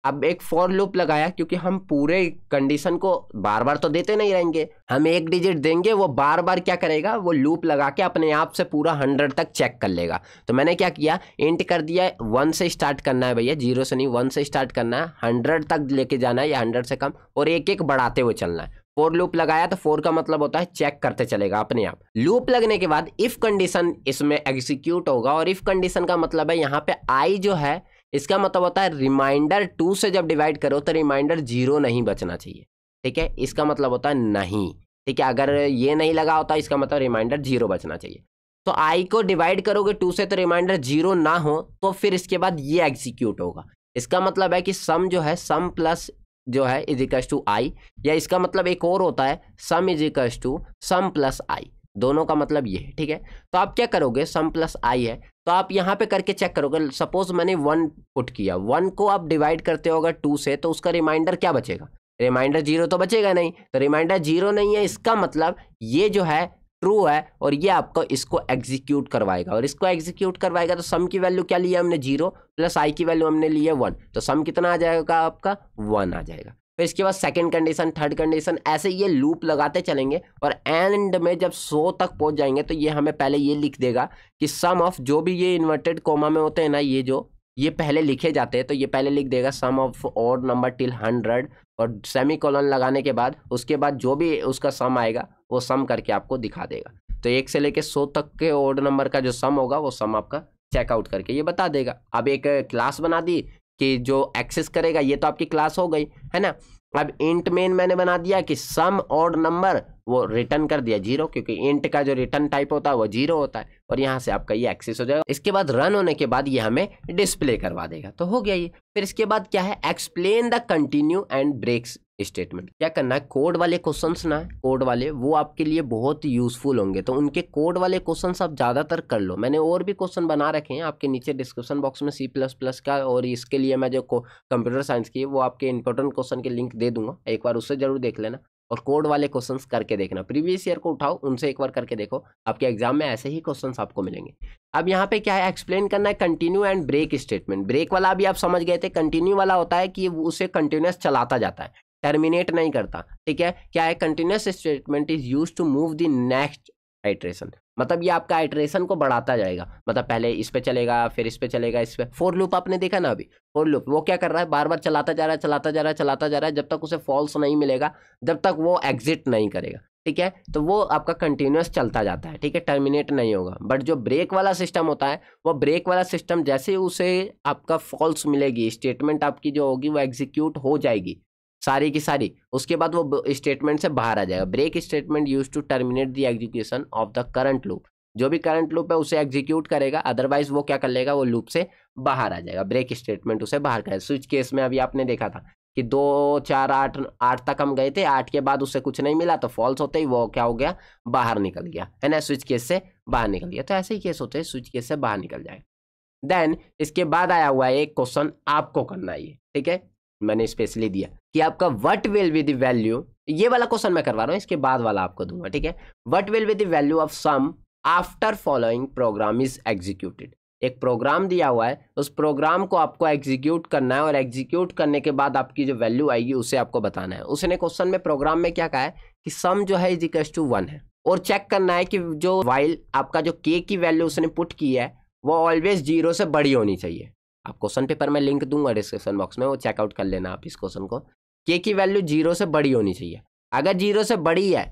अब एक फॉर लूप लगाया क्योंकि हम पूरे कंडीशन को बार बार तो देते नहीं रहेंगे हम एक डिजिट देंगे वो बार बार क्या करेगा वो लूप लगा के अपने आप से पूरा हंड्रेड तक चेक कर लेगा तो मैंने क्या किया इंट कर दिया वन से स्टार्ट करना है भैया जीरो से नहीं वन से स्टार्ट करना है हंड्रेड तक लेके जाना है या हंड्रेड से कम और एक एक बढ़ाते हुए चलना है फोर लूप लगाया तो फोर का मतलब होता है चेक करते चलेगा अपने आप लूप लगने के बाद इफ कंडीशन इसमें एग्जीक्यूट होगा और इफ कंडीशन का मतलब है यहाँ पे आई जो है इसका मतलब होता है रिमाइंडर टू से जब डिवाइड करो तो रिमाइंडर जीरो नहीं बचना चाहिए ठीक है इसका मतलब होता है नहीं ठीक है अगर ये नहीं लगा होता इसका मतलब रिमाइंडर जीरो बचना चाहिए तो आई को डिवाइड करोगे टू से तो रिमाइंडर जीरो ना हो तो फिर इसके बाद ये एग्जीक्यूट होगा इसका मतलब है कि सम जो है सम प्लस जो है इजिकस टू आई या इसका मतलब एक और होता है सम इजिकस टू सम प्लस आई दोनों का मतलब ये है ठीक है तो आप क्या करोगे सम प्लस आई है तो आप यहाँ पे करके चेक करोगे सपोज मैंने वन पुट किया वन को आप डिवाइड करते हो अगर टू से तो उसका रिमाइंडर क्या बचेगा रिमाइंडर जीरो तो बचेगा नहीं तो रिमाइंडर जीरो नहीं है इसका मतलब ये जो है ट्रू है और ये आपको इसको एग्जीक्यूट करवाएगा और इसको एग्जीक्यूट करवाएगा तो सम की वैल्यू क्या लिया हमने जीरो प्लस आई की वैल्यू हमने लिया वन तो सम कितना आ जाएगा आपका वन आ जाएगा फिर इसके बाद सेकंड कंडीशन थर्ड कंडीशन ऐसे ये लूप लगाते चलेंगे और एंड में जब सो तक पहुंच जाएंगे तो ये हमें पहले ये लिख देगा कि सम ऑफ जो भी ये इन्वर्टेड कोमा में होते हैं ना ये जो ये पहले लिखे जाते हैं तो ये पहले लिख देगा सम ऑफ और नंबर टिल हंड्रेड और सेमी कॉलन लगाने के बाद उसके बाद जो भी उसका सम आएगा वो सम करके आपको दिखा देगा तो एक से लेके सौ तक के ओड नंबर का जो सम होगा वो सम आपका चेकआउट करके ये बता देगा अब एक क्लास बना दी कि जो एक्सेस करेगा ये तो आपकी क्लास हो गई है ना अब इंट मेन मैंने बना दिया कि सम और नंबर वो रिटर्न कर दिया जीरो क्योंकि इंट का जो रिटर्न टाइप होता है वो जीरो होता है और यहाँ से आपका ये एक्सेस हो जाएगा इसके बाद रन होने के बाद ये हमें डिस्प्ले करवा देगा तो हो गया ये फिर इसके बाद क्या है explain the continue and breaks statement क्या करना है कोड वाले क्वेश्चंस ना कोड वाले वो आपके लिए बहुत यूजफुल होंगे तो उनके कोड वाले क्वेश्चंस आप ज़्यादातर कर लो मैंने और भी क्वेश्चन बना रखे हैं आपके नीचे डिस्क्रिप्शन बॉक्स में सी प्लस प्लस का और इसके लिए मैं जो कंप्यूटर साइंस की वो आपके इंपॉर्टेंट क्वेश्चन के लिंक दे दूंगा एक बार उससे जरूर देख लेना और कोड वाले क्वेश्चंस करके देखना प्रीवियस ईयर को उठाओ उनसे एक बार करके देखो आपके एग्जाम में ऐसे ही क्वेश्चंस आपको मिलेंगे अब यहाँ पे क्या है एक्सप्लेन करना है continue and break statement break वाला भी आप समझ गए थे कंटिन्यू वाला होता है कि उसे कंटिन्यूस चलाता जाता है टर्मिनेट नहीं करता ठीक है क्या है continues statement is use to move the next iteration मतलब ये आपका आइट्रेशन को बढ़ाता जाएगा मतलब पहले इस पे चलेगा फिर इस पे चलेगा इस पे फोर लूप आपने देखा ना अभी फोर लूप वो क्या कर रहा है बार बार चलाता जा रहा है चलाता जा रहा है चलाता जा रहा है जब तक उसे फॉल्स नहीं मिलेगा जब तक वो एग्जिट नहीं करेगा ठीक है तो वो आपका कंटिन्यूस चलता जाता है ठीक है टर्मिनेट नहीं होगा बट जो ब्रेक वाला सिस्टम होता है वो ब्रेक वाला सिस्टम जैसे उसे आपका फॉल्स मिलेगी स्टेटमेंट आपकी जो होगी वो एग्जीक्यूट हो जाएगी सारी की सारी उसके बाद वो स्टेटमेंट से बाहर आ जाएगा break statement use to terminate the execution of the current loop जो भी करंट लूप है उसे एग्जीक्यूट करेगा अदरवाइज वो क्या कर लेगा वो लूप से बाहर आ जाएगा ब्रेक स्टेटमेंट उसे बाहर करेगा स्विच केस में अभी आपने देखा था कि दो चार आठ आठ तक हम गए थे आठ के बाद उससे कुछ नहीं मिला तो फॉल्स होते ही वो क्या हो गया बाहर निकल गया है ना स्विच केस से बाहर निकल गया तो ऐसे ही केस होते हैं स्विच केस से बाहर निकल जाएगा देन इसके बाद आया हुआ है एक क्वेश्चन आपको करना है ठीक है मैंने स्पेशली दिया कि आपका वट विल बी वैल्यू ये वाला क्वेश्चन मैं करवा रहा हूँ इसके बाद वाला आपको दूंगा ठीक है what will be value of sum after following program is executed एक प्रोग्राम दिया हुआ है उस प्रोग्राम को आपको एग्जीक्यूट करना है और एग्जीक्यूट करने के बाद आपकी जो वैल्यू आएगी उसे आपको बताना है उसने क्वेश्चन में प्रोग्राम में क्या कहा है कि सम जो है इजिकल्स टू वन है और चेक करना है कि जो वाइल आपका जो के की वैल्यू उसने पुट की है वो ऑलवेज जीरो से बड़ी होनी चाहिए आप क्वेश्चन पेपर में लिंक दूंगा डिस्क्रिप्शन बॉक्स में वो चेकआउट कर लेना आप इस क्वेश्चन को के की वैल्यू जीरो से बड़ी होनी चाहिए अगर जीरो से बड़ी है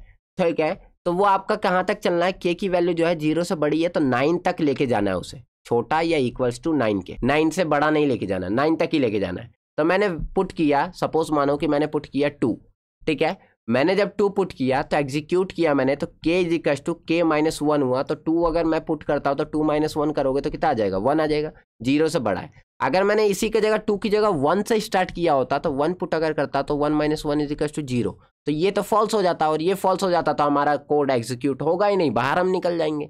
ठीक है तो वो आपका कहाँ तक चलना है के की वैल्यू जो है जीरो से बड़ी है तो नाइन तक लेके जाना है उसे छोटा या इक्वल्स टू नाइन के नाइन से बड़ा नहीं लेके जाना नाइन तक ही लेके जाना है तो मैंने पुट किया सपोज मानो कि मैंने पुट किया टू ठीक है मैंने जब टू पुट किया तो एग्जीक्यूट किया मैंने तो K is two K minus one हुआ तो टू अगर मैं पुट करता हूँ तो टू माइनस वन करोगे तो कितना आ जाएगा वन आ जाएगा जीरो से बड़ा है अगर मैंने इसी की जगह टू की जगह वन से स्टार्ट किया होता तो वन पुट अगर करता तो one minus one equals to zero तो ये तो फॉल्स हो जाता और ये फॉल्स हो जाता तो हमारा कोड एग्जीक्यूट होगा ही नहीं बाहर हम निकल जाएंगे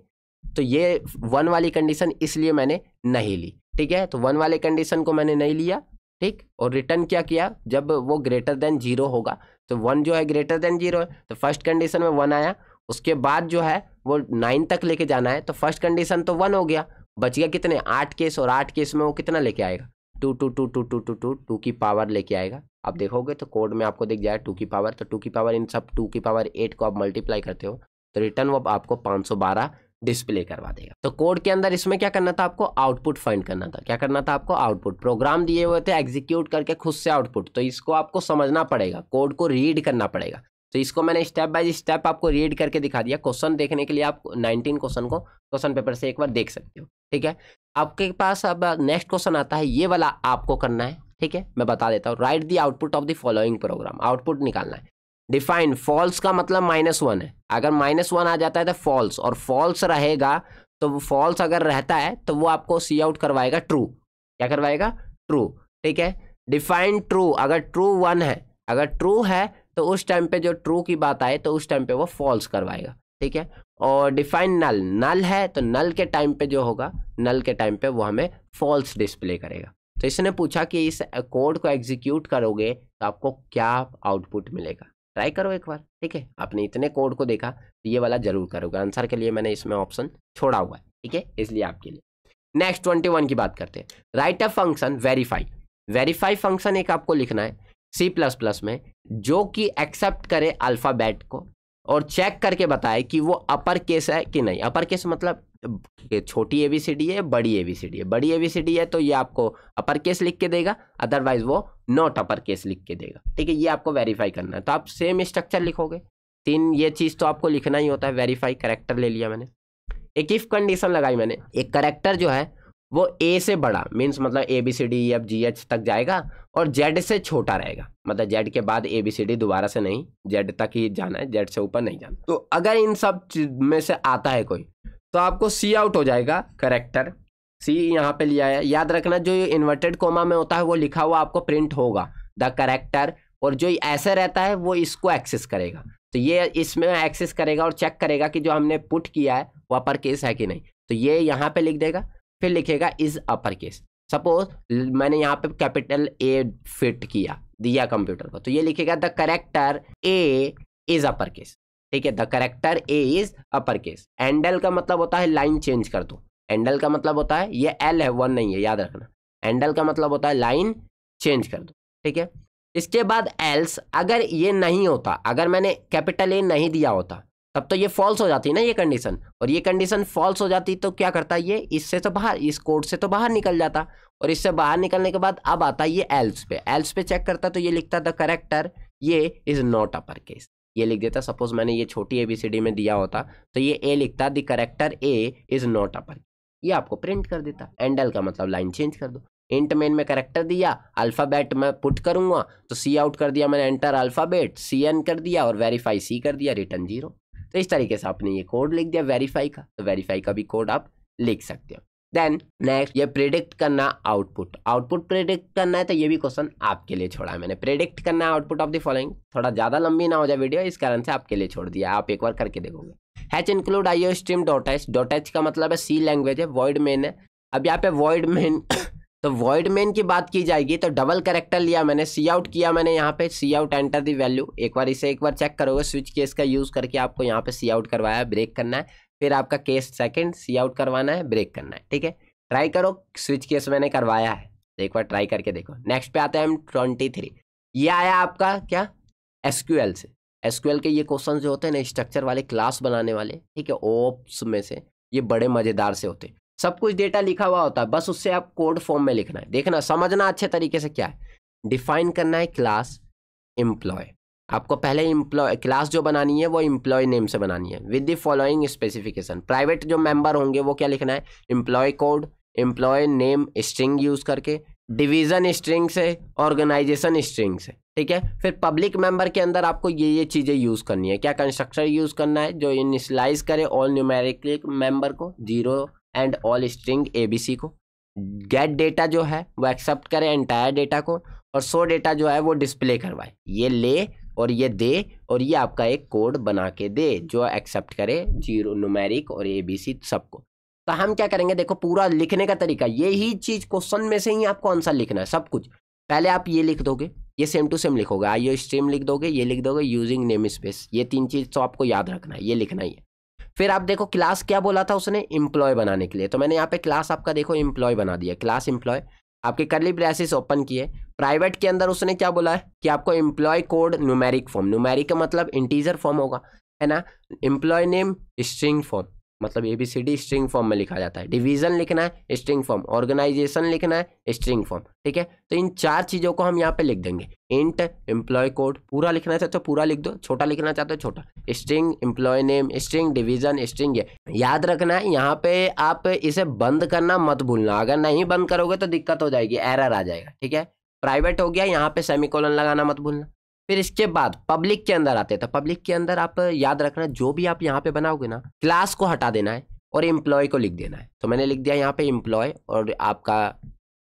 तो ये वन वाली कंडीशन इसलिए मैंने नहीं ली ठीक है तो वन वाले कंडीशन को मैंने नहीं लिया ठीक और रिटर्न क्या किया जब वो ग्रेटर देन जीरो होगा तो वन जो है ग्रेटर देन जीरो है तो फर्स्ट कंडीशन में वन आया उसके बाद जो है वो नाइन तक लेके जाना है तो फर्स्ट कंडीशन तो वन हो गया बच गया कितने आठ केस और आठ केस में वो कितना लेके आएगा two two two two two two two two की पावर लेके आएगा आप हम्म। देखोगे तो कोड में आपको दिख जाएगा टू की पावर तो टू की पावर इन सब टू की पावर एट को आप मल्टीप्लाई करते हो तो रिटर्न वो आपको पाँच सौ बारह डिस्प्ले करवा देगा तो कोड के अंदर इसमें क्या करना था आपको आउटपुट फाइंड करना था क्या करना था आपको आउटपुट प्रोग्राम दिए हुए थे एग्जीक्यूट करके खुद से आउटपुट तो इसको आपको समझना पड़ेगा कोड को रीड करना पड़ेगा तो इसको मैंने स्टेप बाय स्टेप आपको रीड करके दिखा दिया क्वेश्चन देखने के लिए आप 19 क्वेश्चन को क्वेश्चन पेपर से एक बार देख सकते हो ठीक है आपके पास अब नेक्स्ट क्वेश्चन आता है ये वाला आपको करना है ठीक है मैं बता देता हूँ write the output of the following program output निकालना है डिफाइन फॉल्स का मतलब माइनस वन है अगर माइनस वन आ जाता है तो फॉल्स और फॉल्स रहेगा तो वो फॉल्स अगर रहता है तो वो आपको सी आउट करवाएगा ट्रू क्या करवाएगा ट्रू ठीक है डिफाइन ट्रू अगर ट्रू वन है अगर ट्रू है तो उस टाइम पे जो ट्रू की बात आए तो उस टाइम पे वो फॉल्स करवाएगा ठीक है और डिफाइन नल नल है तो नल के टाइम पे जो होगा नल के टाइम पे वो हमें फॉल्स डिस्प्ले करेगा तो इसने पूछा कि इस कोड को एग्जीक्यूट करोगे तो आपको क्या आउटपुट मिलेगा ट्राई करो एक बार ठीक है आपने इतने कोड को देखा तो ये वाला जरूर करोगे आंसर के लिए मैंने इसमें ऑप्शन छोड़ा हुआ है ठीक है इसलिए आपके लिए नेक्स्ट ट्वेंटी वन की बात करते हैं write a function verify verify function एक आपको लिखना है सी प्लस प्लस में जो कि एक्सेप्ट करे अल्फ़ाबेट को और चेक करके बताए कि वो अपर केस है कि नहीं अपर केस मतलब छोटी ए बी सी डी है बड़ी ए बी सी डी है बड़ी ए बी सी डी है तो ये आपको अपर केस लिख के देगा अदरवाइज वो नॉट अपर केस लिख के देगा ठीक है ये आपको वेरीफाई करना है तो आप सेम स्ट्रक्चर लिखोगे तीन ये चीज़ तो आपको लिखना ही होता है वेरीफाई करेक्टर ले लिया मैंने एक इफ कंडीशन लगाई मैंने एक करेक्टर जो है वो ए से बड़ा मीन्स मतलब A B C D F G H तक जाएगा और जेड से छोटा रहेगा मतलब जेड के बाद ए बी सी डी दोबारा से नहीं जेड तक ही जाना है जेड से ऊपर नहीं जाना तो अगर इन सब में से आता है कोई तो आपको सी आउट हो जाएगा करेक्टर सी यहाँ पे लिया है याद रखना जो ये इन्वर्टेड कोमा में होता है वो लिखा हुआ आपको प्रिंट होगा द करेक्टर और जो ऐसे रहता है वो इसको एक्सेस करेगा तो ये इसमें एक्सेस करेगा और चेक करेगा कि जो हमने पुट किया है वो अपर केस है कि नहीं तो ये यहाँ पे लिख देगा फिर लिखेगा इज अपर केस सपोज मैंने यहाँ पे कैपिटल ए फिट किया दिया कंप्यूटर को तो ये लिखेगा the character A is upper case ठीक है the character A is upper case एंडल का मतलब होता है लाइन चेंज कर दो एंडल का मतलब होता है ये एल है वन नहीं है याद रखना एंडल का मतलब होता है लाइन चेंज कर दो ठीक है इसके बाद एल्स अगर ये नहीं होता अगर मैंने कैपिटल ए नहीं दिया होता तब तो ये फॉल्स हो जाती है ना ये कंडीशन और ये कंडीशन फॉल्स हो जाती तो क्या करता ये इससे तो बाहर इस कोड से तो बाहर निकल जाता और इससे बाहर निकलने के बाद अब आता ये एल्स पे एल्स पे चेक करता तो ये लिखता the character A is not upper case ये लिख देता सपोज मैंने ये छोटी ए बी सी डी में दिया होता तो ये ए लिखता the character A is not upper ये आपको प्रिंट कर देता एंडल का मतलब लाइन चेंज कर दो इंट मेन में करेक्टर दिया अल्फ़ाबेट में पुट करूंगा तो सी आउट कर दिया मैंने एंटर अल्फ़ाबेट सी एन कर दिया और वेरीफाई सी कर दिया रिटर्न जीरो तो इस तरीके से आपने ये कोड लिख दिया वेरीफाई का तो वेरीफाई का भी कोड आप लिख सकते हो देन नेक्स्ट ये प्रिडिक्ट करना आउटपुट आउटपुट प्रिडिक्ट करना है तो ये भी क्वेश्चन आपके लिए छोड़ा है मैंने प्रिडिक्ट करना है आउटपुट ऑफ द फॉलोइंग थोड़ा ज़्यादा लंबी ना हो जाए वीडियो इस कारण से आपके लिए छोड़ दिया आप एक बार करके देखोगे hash include I stream dot H dot H का मतलब है सी लैंग्वेज है वॉइड मेन है अब यहाँ पे वॉइड मेन तो वॉइड मेन की बात की जाएगी तो डबल करेक्टर लिया मैंने सी आउट किया मैंने यहाँ पे C out enter the value एक बार इसे एक बार चेक करोगे स्विच केस का यूज़ करके आपको यहाँ पे सी आउट करवाया है ब्रेक करना है फिर आपका केस सेकंड सी आउट करवाना है ब्रेक करना है ठीक है ट्राई करो स्विच केस मैंने करवाया है एक बार ट्राई करके देखो नेक्स्ट पे आता है एम ट्वेंटी थ्री ये आया आपका क्या एस से एस के ये क्वेश्चन जो होते हैं ना स्ट्रक्चर वाले क्लास बनाने वाले ठीक है ओप्स में से ये बड़े मज़ेदार से होते हैं सब कुछ डेटा लिखा हुआ होता है बस उससे आप कोड फॉर्म में लिखना है देखना समझना अच्छे तरीके से क्या है डिफाइन करना है क्लास एम्प्लॉय आपको पहले इम्प्लॉय क्लास जो बनानी है वो इम्प्लॉय नेम से बनानी है with the following specification private जो मेंबर होंगे वो क्या लिखना है employee code employee name string use करके डिवीज़न स्ट्रिंग से ऑर्गेनाइजेशन स्ट्रिंग से ठीक है फिर पब्लिक मेंबर के अंदर आपको ये ये चीज़ें यूज़ करनी है क्या कंस्ट्रक्टर यूज़ करना है जो इनिशलाइज करे ऑल न्यूमेरिकली मेंबर को zero and all string A B C को गेट डेटा जो है वो एक्सेप्ट करे एंटायर डेटा को और सो डेटा जो है वो डिस्प्ले करवाए ये ले और ये दे और ये आपका एक कोड बना के दे जो एक्सेप्ट करे जीरो नुमेरिक और ए बी सी सबको तो हम क्या करेंगे देखो पूरा लिखने का तरीका ये ही चीज़ क्वेश्चन में से ही आपको आंसर लिखना है सब कुछ पहले आप ये लिख दोगे ये सेम टू सेम लिखोगे आईओ स्ट्रीम लिख दोगे ये लिख दोगे यूजिंग नेम स्पेस ये तीन चीज़ तो आपको याद रखना है ये लिखना ही है फिर आप देखो क्लास क्या बोला था उसने इम्प्लॉय बनाने के लिए तो मैंने यहाँ पे क्लास आपका देखो इम्प्लॉय बना दिया क्लास एम्प्लॉय आपके करली ब्रेसिस ओपन किए प्राइवेट के अंदर उसने क्या बोला है कि आपको employee code numeric form numeric का मतलब इंटीजर फॉर्म होगा है ना एम्प्लॉय नेम स्ट्रिंग फॉर्म मतलब A B C D string form में लिखा जाता है डिवीजन लिखना है स्ट्रिंग फॉर्म ऑर्गेनाइजेशन लिखना है स्ट्रिंग फॉर्म ठीक है तो इन चार चीज़ों को हम यहाँ पे लिख देंगे इंट एम्प्लॉय कोड पूरा लिखना चाहते हो तो पूरा लिख दो छोटा लिखना चाहते हो तो छोटा string employee name string division string याद रखना है यहाँ पे आप इसे बंद करना मत भूलना अगर नहीं बंद करोगे तो दिक्कत हो जाएगी एरर आ जाएगा ठीक है प्राइवेट हो गया यहाँ पे सेमी लगाना मत भूलना फिर इसके बाद पब्लिक के अंदर आते हैं तो पब्लिक के अंदर आप याद रखना जो भी आप यहाँ पे बनाओगे ना क्लास को हटा देना है और एम्प्लॉय को लिख देना है तो मैंने लिख दिया यहाँ पे एम्प्लॉय और आपका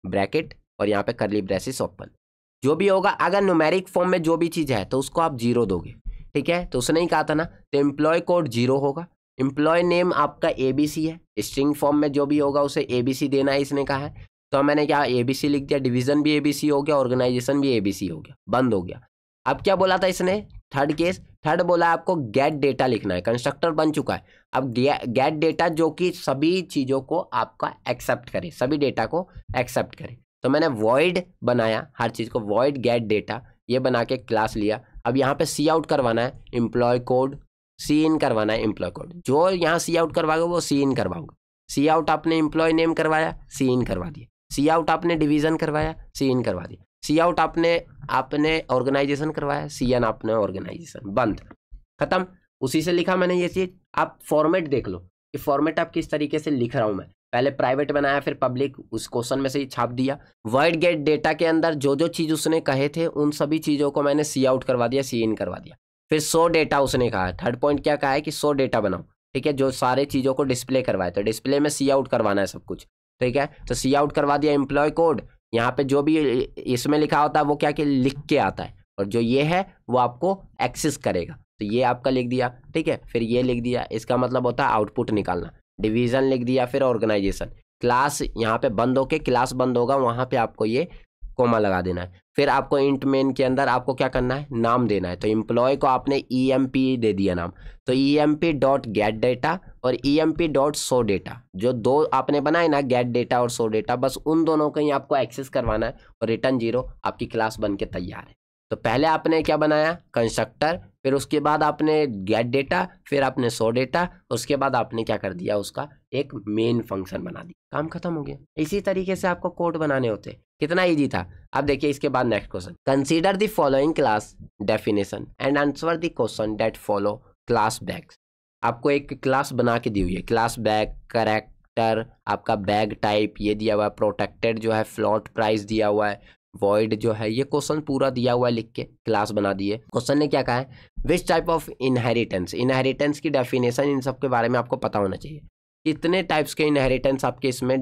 ब्रैकेट और यहाँ पे करली ब्रेसिस ओपन जो भी होगा अगर न्यूमेरिक फॉर्म में जो भी चीज़ है तो उसको आप जीरो दोगे ठीक है तो उसने ही कहा था ना तो एम्प्लॉय कोड जीरो होगा एम्प्लॉय नेम आपका ए बी सी है स्ट्रिंग फॉर्म में जो भी होगा उसे ए बी सी देना है इसने कहा है तो मैंने क्या ए बी सी लिख दिया डिवीजन भी ए बी सी हो गया ऑर्गेनाइजेशन भी ए बी सी हो गया बंद हो गया अब क्या बोला था इसने थर्ड केस थर्ड बोला है आपको गेट डेटा लिखना है कंस्ट्रक्टर बन चुका है अब गेट डेटा जो कि सभी चीज़ों को आपका एक्सेप्ट करे सभी डेटा को एक्सेप्ट करे तो मैंने वॉइड बनाया हर चीज़ को वॉइड गेट डेटा ये बना के क्लास लिया अब यहाँ पे सी आउट करवाना है एम्प्लॉय कोड सी इन करवाना है एम्प्लॉय कोड जो यहाँ सी आउट करवाओगे वो सी इन करवाओगे सी आउट आपने एम्प्लॉय नेम करवाया सी इन करवा दिया सी आउट आपने डिवीज़न करवाया सी इन करवा दिया सी आउट आपने आपने ऑर्गेनाइजेशन करवाया सी एन आपने ऑर्गेनाइजेशन बंद खत्म उसी से लिखा मैंने ये चीज आप फॉर्मेट देख लो कि फॉर्मेट आप किस तरीके से लिख रहा हूं मैं पहले प्राइवेट बनाया फिर पब्लिक उस क्वेश्चन में से ही छाप दिया वर्ड गेट डेटा के अंदर जो जो चीज़ उसने कहे थे उन सभी चीज़ों को मैंने सी आउट करवा दिया सी इन करवा दिया फिर सो डेटा उसने कहा थर्ड पॉइंट क्या कहा है कि सो डेटा बनाओ ठीक है जो सारे चीज़ों को डिस्प्ले करवाए तो डिस्प्ले में सी आउट करवाना है सब कुछ ठीक है तो सी आउट करवा दिया एम्प्लॉय कोड यहाँ पे जो भी इसमें लिखा होता है वो क्या कि लिख के आता है और जो ये है वो आपको एक्सेस करेगा तो ये आपका लिख दिया ठीक है फिर ये लिख दिया इसका मतलब होता है आउटपुट निकालना डिवीज़न लिख दिया फिर ऑर्गेनाइजेशन क्लास यहाँ पे बंद होके क्लास बंद होगा वहाँ पे आपको ये कोमा लगा देना है फिर आपको इंट मेन के अंदर आपको क्या करना है नाम देना है तो इम्प्लॉय को आपने ई एम पी दे दिया नाम तो E M P dot get data और E M P dot show data जो दो आपने बनाए ना गेट डेटा और सो डेटा बस उन दोनों को ही आपको एक्सेस करवाना है और रिटर्न जीरो आपकी क्लास बन के तैयार है तो पहले आपने क्या बनाया कंस्ट्रक्टर फिर उसके बाद आपने गेट डेटा फिर आपने सो डेटा उसके बाद आपने क्या कर दिया उसका एक मेन फंक्शन बना दिया काम खत्म हो गया इसी तरीके से आपको कोड बनाने होते कितना ईजी था अब देखिए इसके बाद next question consider the following class definition and answer the question that follow class bag आपको एक क्लास बना के दी हुई है क्लास बैग करेक्टर आपका बैग टाइप ये दिया हुआ है प्रोटेक्टेड जो है फ्लॉट प्राइस दिया हुआ है वॉइड जो है ये क्वेश्चन पूरा दिया हुआ है लिख के क्लास बना दिए क्वेश्चन ने क्या कहा है which type of inheritance inheritance की डेफिनेशन इन सब के बारे में आपको पता होना चाहिए कितने टाइप्स के इनहेरिटेंस आपके इसमें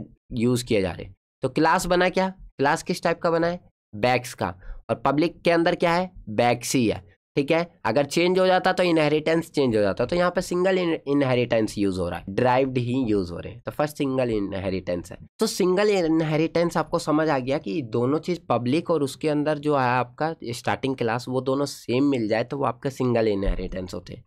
यूज़ किए जा रहे हैं तो क्लास बना क्या क्लास किस टाइप का बना है बैक्स का और पब्लिक के अंदर क्या है बैक्स ही है ठीक है अगर चेंज हो जाता तो इनहेरिटेंस चेंज हो जाता तो यहाँ पे सिंगल इनहेरिटेंस यूज हो रहा है ड्राइव्ड ही यूज हो रहे हैं तो फर्स्ट सिंगल इनहेरिटेंस है तो सिंगल इनहेरिटेंस आपको समझ आ गया कि दोनों चीज पब्लिक और उसके अंदर जो है आपका स्टार्टिंग क्लास वो दोनों सेम मिल जाए तो वो आपका सिंगल इनहेरिटेंस होते हैं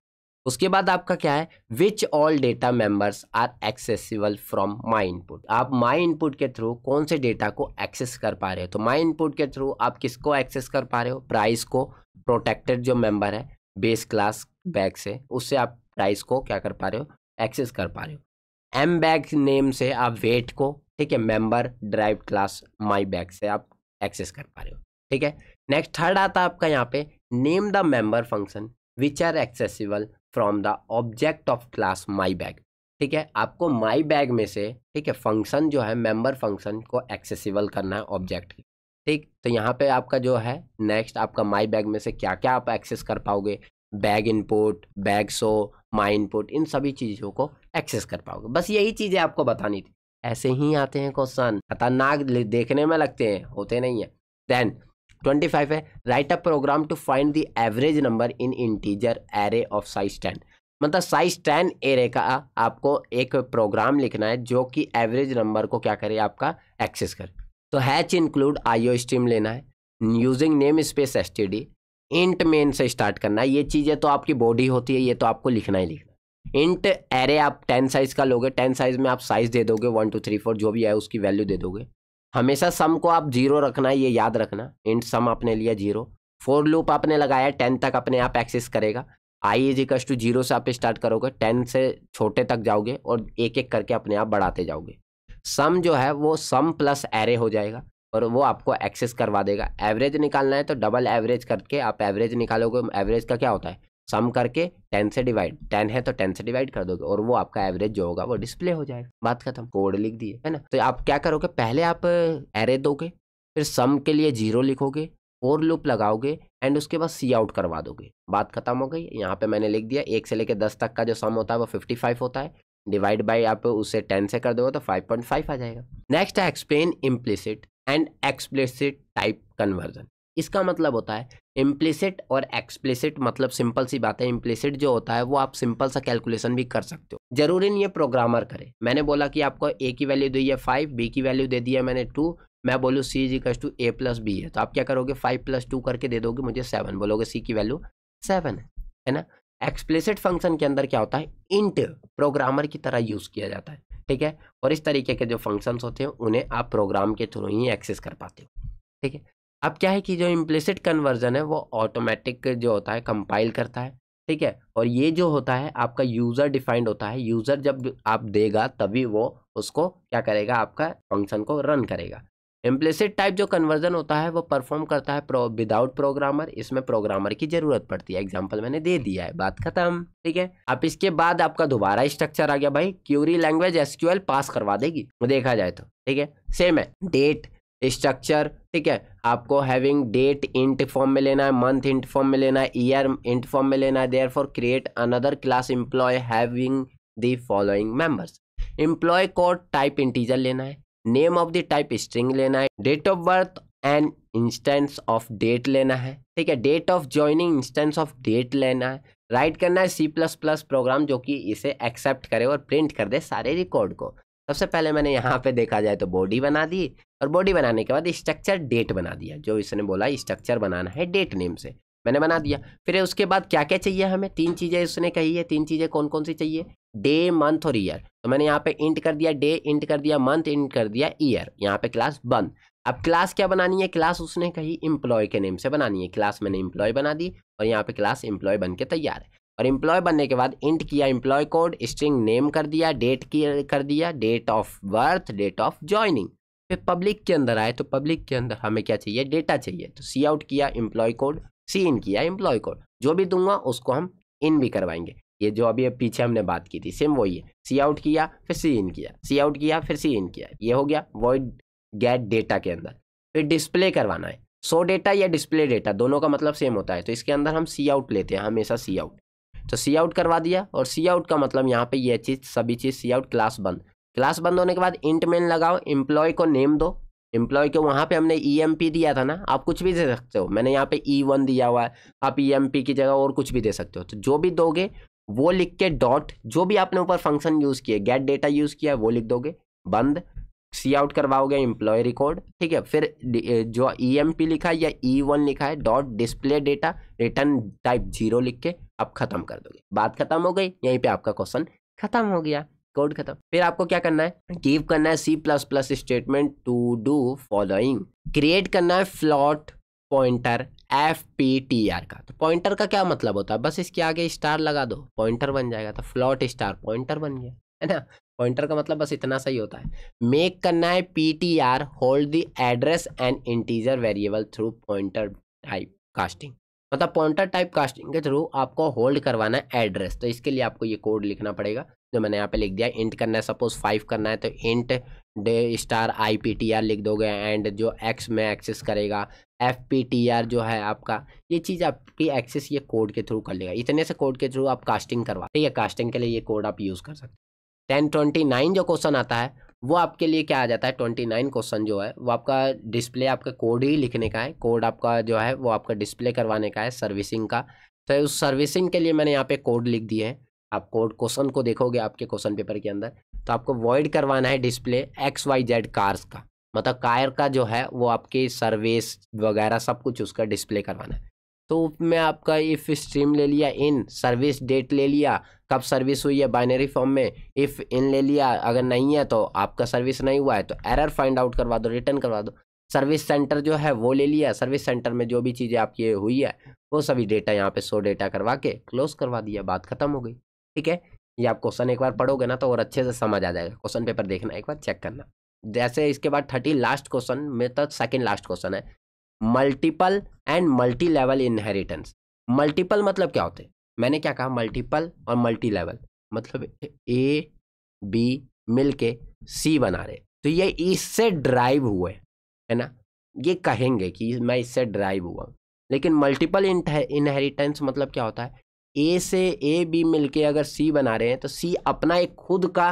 उसके बाद आपका क्या है which all data members are accessible from my input आप माई इनपुट के थ्रू कौन से डेटा को एक्सेस कर पा रहे हो तो माई इनपुट के थ्रू आप किसको एक्सेस कर पा रहे हो प्राइस को प्रोटेक्टेड जो मेंबर है बेस क्लास बैग से उससे आप प्राइस को क्या कर पा रहे हो एक्सेस कर पा रहे हो एम बैग नेम से आप वेट को ठीक है member drive class my bag से आप एक्सेस कर पा रहे हो ठीक है नेक्स्ट थर्ड आता है आपका यहाँ पे name the member function which are accessible from the object of class my bag ठीक है आपको माई बैग में से ठीक है फंक्शन जो है मेम्बर फंक्शन को एक्सेसिबल करना है ऑब्जेक्ट ठीक तो यहाँ पे आपका जो है नेक्स्ट आपका माई बैग में से क्या क्या आप एक्सेस कर पाओगे bag input bag show my input इन सभी चीज़ों को एक्सेस कर पाओगे बस यही चीज़ें आपको बतानी थी ऐसे ही आते हैं क्वेश्चन खतरनाक देखने में लगते हैं होते नहीं है देन ट्वेंटी फाइव है write a program to find the average number in integer array of size ten मतलब साइज टेन एरे का आपको एक प्रोग्राम लिखना है जो कि एवरेज नंबर को क्या करे आपका एक्सेस करे तो हैच इंक्लूड आईओ स्ट्रीम लेना है using namespace S T D int main से स्टार्ट करना है ये चीज़ें तो आपकी बॉडी होती है ये तो आपको लिखना ही लिखना इंट एरे आप टेन साइज का लोगे टेन साइज में आप साइज दे दोगे वन टू थ्री फोर जो भी है उसकी वैल्यू दे दोगे हमेशा सम को आप जीरो रखना ये याद रखना इंट सम आपने लिया जीरो फोर लूप आपने लगाया टेन तक अपने आप एक्सेस करेगा I is equals to zero से आप स्टार्ट करोगे टेन से छोटे तक जाओगे और एक एक करके अपने आप बढ़ाते जाओगे सम जो है वो सम प्लस एरे हो जाएगा और वो आपको एक्सेस करवा देगा एवरेज निकालना है तो डबल एवरेज करके आप एवरेज निकालोगे एवरेज का क्या होता है सम करके टेन से डिवाइड टेन है तो टेन से डिवाइड कर दोगे और वो आपका एवरेज जो होगा वो डिस्प्ले हो जाएगा बात खत्म कोड लिख दिए है ना तो आप क्या करोगे पहले आप एरे दोगे फिर सम के लिए जीरो लिखोगे और लूप लगाओगे एंड उसके बाद सी आउट करवा दोगे बात खत्म हो गई यहाँ पे मैंने लिख दिया एक से लेकर दस तक का जो सम होता है वो फिफ्टी फाइव होता है डिवाइड बाई आप उसे टेन से कर दोगे तो फाइव पॉइंट फाइव आ जाएगा नेक्स्ट है explain implicit and explicit type conversion इसका मतलब होता है इम्प्लिसिट और एक्सप्लिसिट मतलब सिंपल सी बात है इम्प्लिसिट जो होता है वो आप सिंपल सा कैलकुलेशन भी कर सकते हो जरूरी नहीं है प्रोग्रामर करे मैंने बोला कि आपको ए की वैल्यू दी है फाइव बी की वैल्यू दे दी है मैंने टू मैं बोलूँ सी जी कस टू ए प्लस बी है तो आप क्या करोगे फाइव प्लस टू करके दे दोगे मुझे सेवन बोलोगे सी की वैल्यू सेवन है है ना एक्सप्लिसिट फंक्शन के अंदर क्या होता है इंट प्रोग्रामर की तरह यूज़ किया जाता है ठीक है और इस तरीके के जो फंक्शंस होते हैं उन्हें आप प्रोग्राम के थ्रू ही एक्सेस कर पाते हो ठीक है अब क्या है कि जो इम्प्लिसिट कन्वर्जन है वो ऑटोमेटिक जो होता है कंपाइल करता है ठीक है और ये जो होता है आपका यूज़र डिफाइंड होता है यूज़र जब आप देगा तभी वो उसको क्या करेगा आपका फंक्शन को रन करेगा इम्प्लिसिट टाइप जो कन्वर्जन होता है वो परफॉर्म करता है प्रो विदाउट प्रोग्रामर इसमें प्रोग्रामर की जरूरत पड़ती है एग्जाम्पल मैंने दे दिया है बात खत्म ठीक है अब इसके बाद आपका दोबारा स्ट्रक्चर आ गया भाई क्यूरी लैंग्वेज एसक्यूएल पास करवा देगी देखा जाए तो ठीक है सेम है डेट स्ट्रक्चर ठीक है आपको हैविंग डेट इंट फॉर्म में लेना है मंथ इंट फॉर्म में लेना है ईयर इंट फॉर्म में लेना है therefore create another class employee having the following members employee को टाइप इंटीजर लेना है name of the type string लेना है date of birth and instance of date लेना है ठीक है date of joining instance of date लेना है राइट करना है सी प्लस प्लस प्रोग्राम जो कि इसे एक्सेप्ट करे और प्रिंट कर दे सारे रिकॉर्ड को सबसे पहले मैंने यहाँ पे देखा जाए तो बॉडी बना दी और बॉडी बनाने के बाद स्ट्रक्चर डेट बना दिया जो इसने बोला स्ट्रक्चर बनाना है डेट नेम से मैंने बना दिया फिर उसके बाद क्या क्या चाहिए हमें तीन चीज़ें उसने कही है तीन चीज़ें कौन कौन सी चाहिए डे मंथ और ईयर तो मैंने यहाँ पे इंट कर दिया डे इंट कर दिया मंथ इंट कर दिया ईयर यहाँ पे क्लास बंद अब क्लास क्या बनानी है क्लास उसने कही इम्प्लॉय के नेम से बनानी है क्लास मैंने इम्प्लॉय बना दी और यहाँ पे क्लास एम्प्लॉय बन के तैयार है और एम्प्लॉय बनने के बाद इंट किया एम्प्लॉय कोड स्ट्रिंग नेम कर दिया डेट कर दिया date of birth date of joining फिर पब्लिक के अंदर आए तो पब्लिक के अंदर हमें क्या चाहिए डेटा चाहिए तो सी आउट किया एम्प्लॉय कोड सी इन किया एम्प्लॉय कोड जो भी दूंगा उसको हम इन भी करवाएंगे ये जो अभी पीछे हमने बात की थी सेम वही है सी आउट किया फिर सी इन किया सी आउट किया फिर सी इन किया ये हो गया वॉइड गेट डेटा के अंदर फिर डिस्प्ले करवाना है सो डेटा या डिस्प्ले डेटा दोनों का मतलब सेम होता है तो इसके अंदर हम सी आउट लेते हैं हमेशा सी आउट तो सी आउट करवा दिया और सी आउट का मतलब यहाँ पे ये चीज़ सभी चीज़ सी आउट क्लास बंद क्लास बंद होने के बाद इंट मेन लगाओ एम्प्लॉय को नेम दो एम्प्लॉय को वहाँ पे हमने ई e दिया था ना आप कुछ भी दे सकते हो मैंने यहाँ पे ई e वन दिया हुआ है आप ई e की जगह और कुछ भी दे सकते हो तो जो भी दोगे वो लिख के डॉट जो भी आपने ऊपर फंक्शन यूज़ किए गेट डेटा यूज़ किया वो लिख दोगे बंद सी आउट करवाओगे एम्प्लॉय रिकॉर्ड ठीक है फिर जो ई एम पी लिखा है या ई e वन लिखा है dot display data return type zero लिख के आप खत्म कर दोगे बात खत्म हो गई यहीं पे आपका क्वेश्चन खत्म हो गया कोड खत्म फिर आपको क्या करना है गिव करना है C plus plus statement to do following create करना है float pointer F P T R का तो पॉइंटर का क्या मतलब होता है बस इसके आगे स्टार लगा दो पॉइंटर बन जाएगा तो फ्लॉट स्टार पॉइंटर बन गया है ना पॉइंटर का मतलब बस इतना सही होता है मेक करना है P T R hold the address and integer variable through pointer type casting मतलब पॉइंटर टाइप कास्टिंग के थ्रू आपको होल्ड करवाना है एड्रेस तो इसके लिए आपको ये कोड लिखना पड़ेगा जो मैंने यहाँ पे लिख दिया इंट करना है सपोज फाइव करना है तो इंट डे star I P T R लिख दोगे एंड जो एक्स में एक्सेस करेगा एफ पी टी आर जो है आपका ये चीज़ आपकी एक्सेस ये कोड के थ्रू कर लेगा इतने से कोड के थ्रू आप कास्टिंग करवा ठीक है कास्टिंग के लिए ये कोड आप यूज़ कर सकते हैं टेन ट्वेंटी नाइन जो क्वेश्चन आता है वो आपके लिए क्या आ जाता है ट्वेंटी नाइन क्वेश्चन जो है वो आपका डिस्प्ले आपका कोड ही लिखने का है कोड आपका जो है वो आपका डिस्प्ले करवाने का है सर्विसिंग का तो उस सर्विसिंग के लिए मैंने यहाँ पे कोड लिख दिए है आप कोड क्वेश्चन को देखोगे आपके क्वेश्चन पेपर के अंदर तो आपको वॉइड करवाना है display X Y Z chars का मतलब कार का जो है वो आपकी सर्विस वगैरह सब कुछ उसका डिस्प्ले करवाना है तो मैं आपका इफ स्ट्रीम ले लिया इन सर्विस डेट ले लिया कब सर्विस हुई है बाइनरी फॉर्म में इफ़ इन ले लिया अगर नहीं है तो आपका सर्विस नहीं हुआ है तो एरर फाइंड आउट करवा दो रिटर्न करवा दो सर्विस सेंटर जो है वो ले लिया सर्विस सेंटर में जो भी चीज़ें आपकी हुई है वो सभी डेटा यहाँ पे सो डेटा करवा के क्लोज करवा दिया बात खत्म हो गई ठीक है ये आप क्वेश्चन एक बार पढ़ोगे ना तो और अच्छे से समझ आ जाएगा क्वेश्चन पेपर देखना एक बार चेक करना जैसे इसके बाद थर्टी लास्ट क्वेश्चन में तो सेकेंड लास्ट क्वेश्चन है multiple and multilevel inheritance multiple मतलब क्या होते हैं मैंने क्या कहा मल्टीपल और मल्टी लेवल मतलब ए बी मिल के सी बना रहे तो ये इससे ड्राइव हुए है ना ये कहेंगे कि मैं इससे ड्राइव हुआ लेकिन मल्टीपल इनहेरिटेंस मतलब क्या होता है ए से ए बी मिलके अगर सी बना रहे हैं तो सी अपना एक खुद का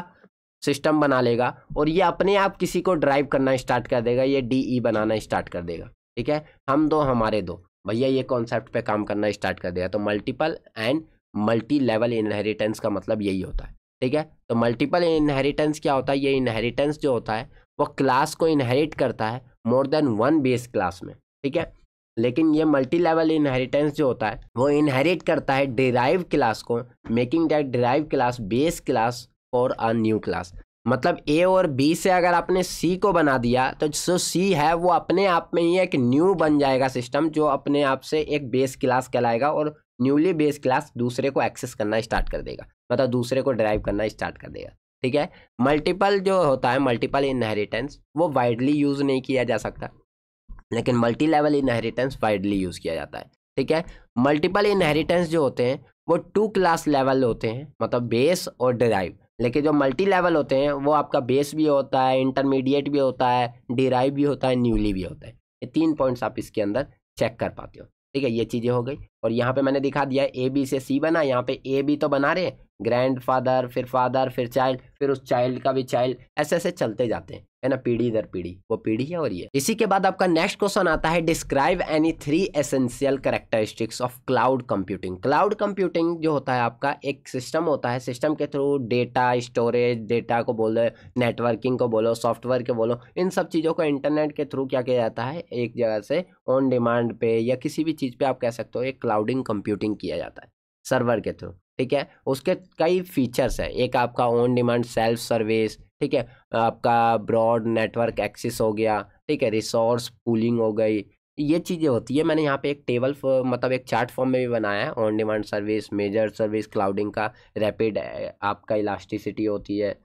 सिस्टम बना लेगा और ये अपने आप किसी को ड्राइव करना स्टार्ट कर देगा ये डी ई बनाना स्टार्ट कर देगा ठीक है हम दो हमारे दो भैया ये कॉन्सेप्ट पे काम करना स्टार्ट कर दिया तो multiple and multilevel inheritance का मतलब यही होता है ठीक है तो मल्टीपल इनहेरिटेंस क्या होता है ये इनहेरिटेंस जो होता है वो क्लास को इनहेरिट करता है more than one base class में ठीक है लेकिन ये मल्टी लेवल इनहेरिटेंस जो होता है वो इनहेरिट करता है डिराइव क्लास को making that derive class base class for a new class मतलब ए और बी से अगर आपने सी को बना दिया तो जो सी है वो अपने आप में ही एक न्यू बन जाएगा सिस्टम जो अपने आप से एक बेस क्लास कहलाएगा और न्यूली बेस क्लास दूसरे को एक्सेस करना स्टार्ट कर देगा मतलब दूसरे को ड्राइव करना स्टार्ट कर देगा ठीक है मल्टीपल जो होता है मल्टीपल इनहेरिटेंस वो वाइडली यूज़ नहीं किया जा सकता लेकिन multilevel inheritance widely use किया जाता है ठीक है मल्टीपल इनहेरिटेंस जो होते हैं वो टू क्लास लेवल होते हैं मतलब बेस और ड्राइव लेकिन जो मल्टी लेवल होते हैं वो आपका बेस भी होता है इंटरमीडिएट भी होता है डिराइव भी होता है न्यूली भी होता है ये तीन पॉइंट्स आप इसके अंदर चेक कर पाते हो ठीक है ये चीज़ें हो गई और यहाँ पे मैंने दिखा दिया ए बी से सी बना यहाँ पे ए बी तो बना रहे ग्रैंड फादर फिर फादर फिर चाइल्ड फिर उस चाइल्ड का भी चाइल्ड ऐसे ऐसे चलते जाते हैं है ना पीढ़ी दर पीढ़ी वो पीढ़ी है और ये इसी के बाद आपका नेक्स्ट क्वेश्चन आता है describe any three essential characteristics of cloud computing cloud computing जो होता है आपका एक सिस्टम होता है सिस्टम के थ्रू डेटा स्टोरेज डेटा को बोलो नेटवर्किंग को बोलो सॉफ्टवेयर के बोलो इन सब चीज़ों को इंटरनेट के थ्रू क्या किया जाता है एक जगह से ऑन डिमांड पे या किसी भी चीज़ पे आप कह सकते हो एक क्लाउडिंग कंप्यूटिंग किया जाता है सर्वर के थ्रू ठीक है उसके कई फीचर्स हैं एक आपका ऑन डिमांड सेल्फ सर्विस ठीक है आपका ब्रॉड नेटवर्क एक्सेस हो गया ठीक है रिसोर्स पूलिंग हो गई ये चीज़ें होती है मैंने यहाँ पे एक टेबल मतलब एक चार्ट फॉर्म में भी बनाया है on demand service major service clouding का रैपिड आपका इलास्टिसिटी होती है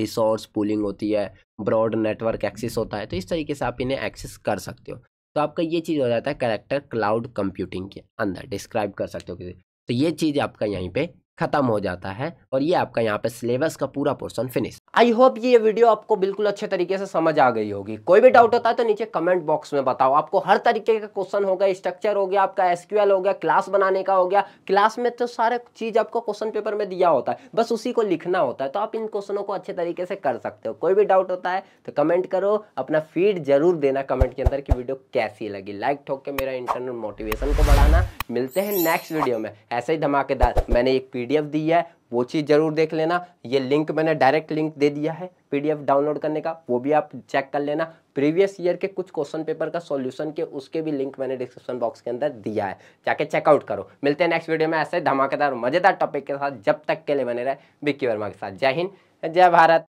रिसोर्स पूलिंग होती है ब्रॉड नेटवर्क एक्सेस होता है तो इस तरीके से आप इन्हें एक्सेस कर सकते हो तो आपका ये चीज़ हो जाता है करेक्टर क्लाउड कंप्यूटिंग के अंदर डिस्क्राइब कर सकते हो किसी तो ये चीज़ आपका यहीं पे खत्म हो जाता है और ये आपका यहाँ पे सिलेबस का पूरा पोर्शन फिनिश आई होप ये वीडियो आपको बिल्कुल अच्छे तरीके से समझ आ गई होगी कोई भी डाउट होता है तो नीचे कमेंट बॉक्स में बताओ आपको हर तरीके का क्वेश्चन होगा स्ट्रक्चर हो गया आपका एसक्यूएल हो गया क्लास बनाने का हो गया क्लास में तो सारे चीज आपको क्वेश्चन पेपर में दिया होता है बस उसी को लिखना होता है तो आप इन क्वेश्चनों को अच्छे तरीके से कर सकते हो कोई भी डाउट होता है तो कमेंट करो अपना फीड जरूर देना कमेंट के अंदर की वीडियो कैसी लगी लाइक ठोक के मेरा इंटरनल मोटिवेशन को बढ़ाना मिलते हैं नेक्स्ट वीडियो में ऐसे ही धमाकेदार मैंने एक पीडी पीडीएफ दी है वो चीज़ ज़रूर देख लेना ये लिंक मैंने डायरेक्ट लिंक दे दिया है पीडीएफ डाउनलोड करने का वो भी आप चेक कर लेना प्रीवियस ईयर के कुछ क्वेश्चन पेपर का सॉल्यूशन के उसके भी लिंक मैंने डिस्क्रिप्शन बॉक्स के अंदर दिया है जाके चेकआउट करो मिलते हैं नेक्स्ट वीडियो में ऐसे धमाकेदार मज़ेदार टॉपिक के साथ जब तक के लिए बने रहे विक्की वर्मा के साथ जय हिंद जय भारत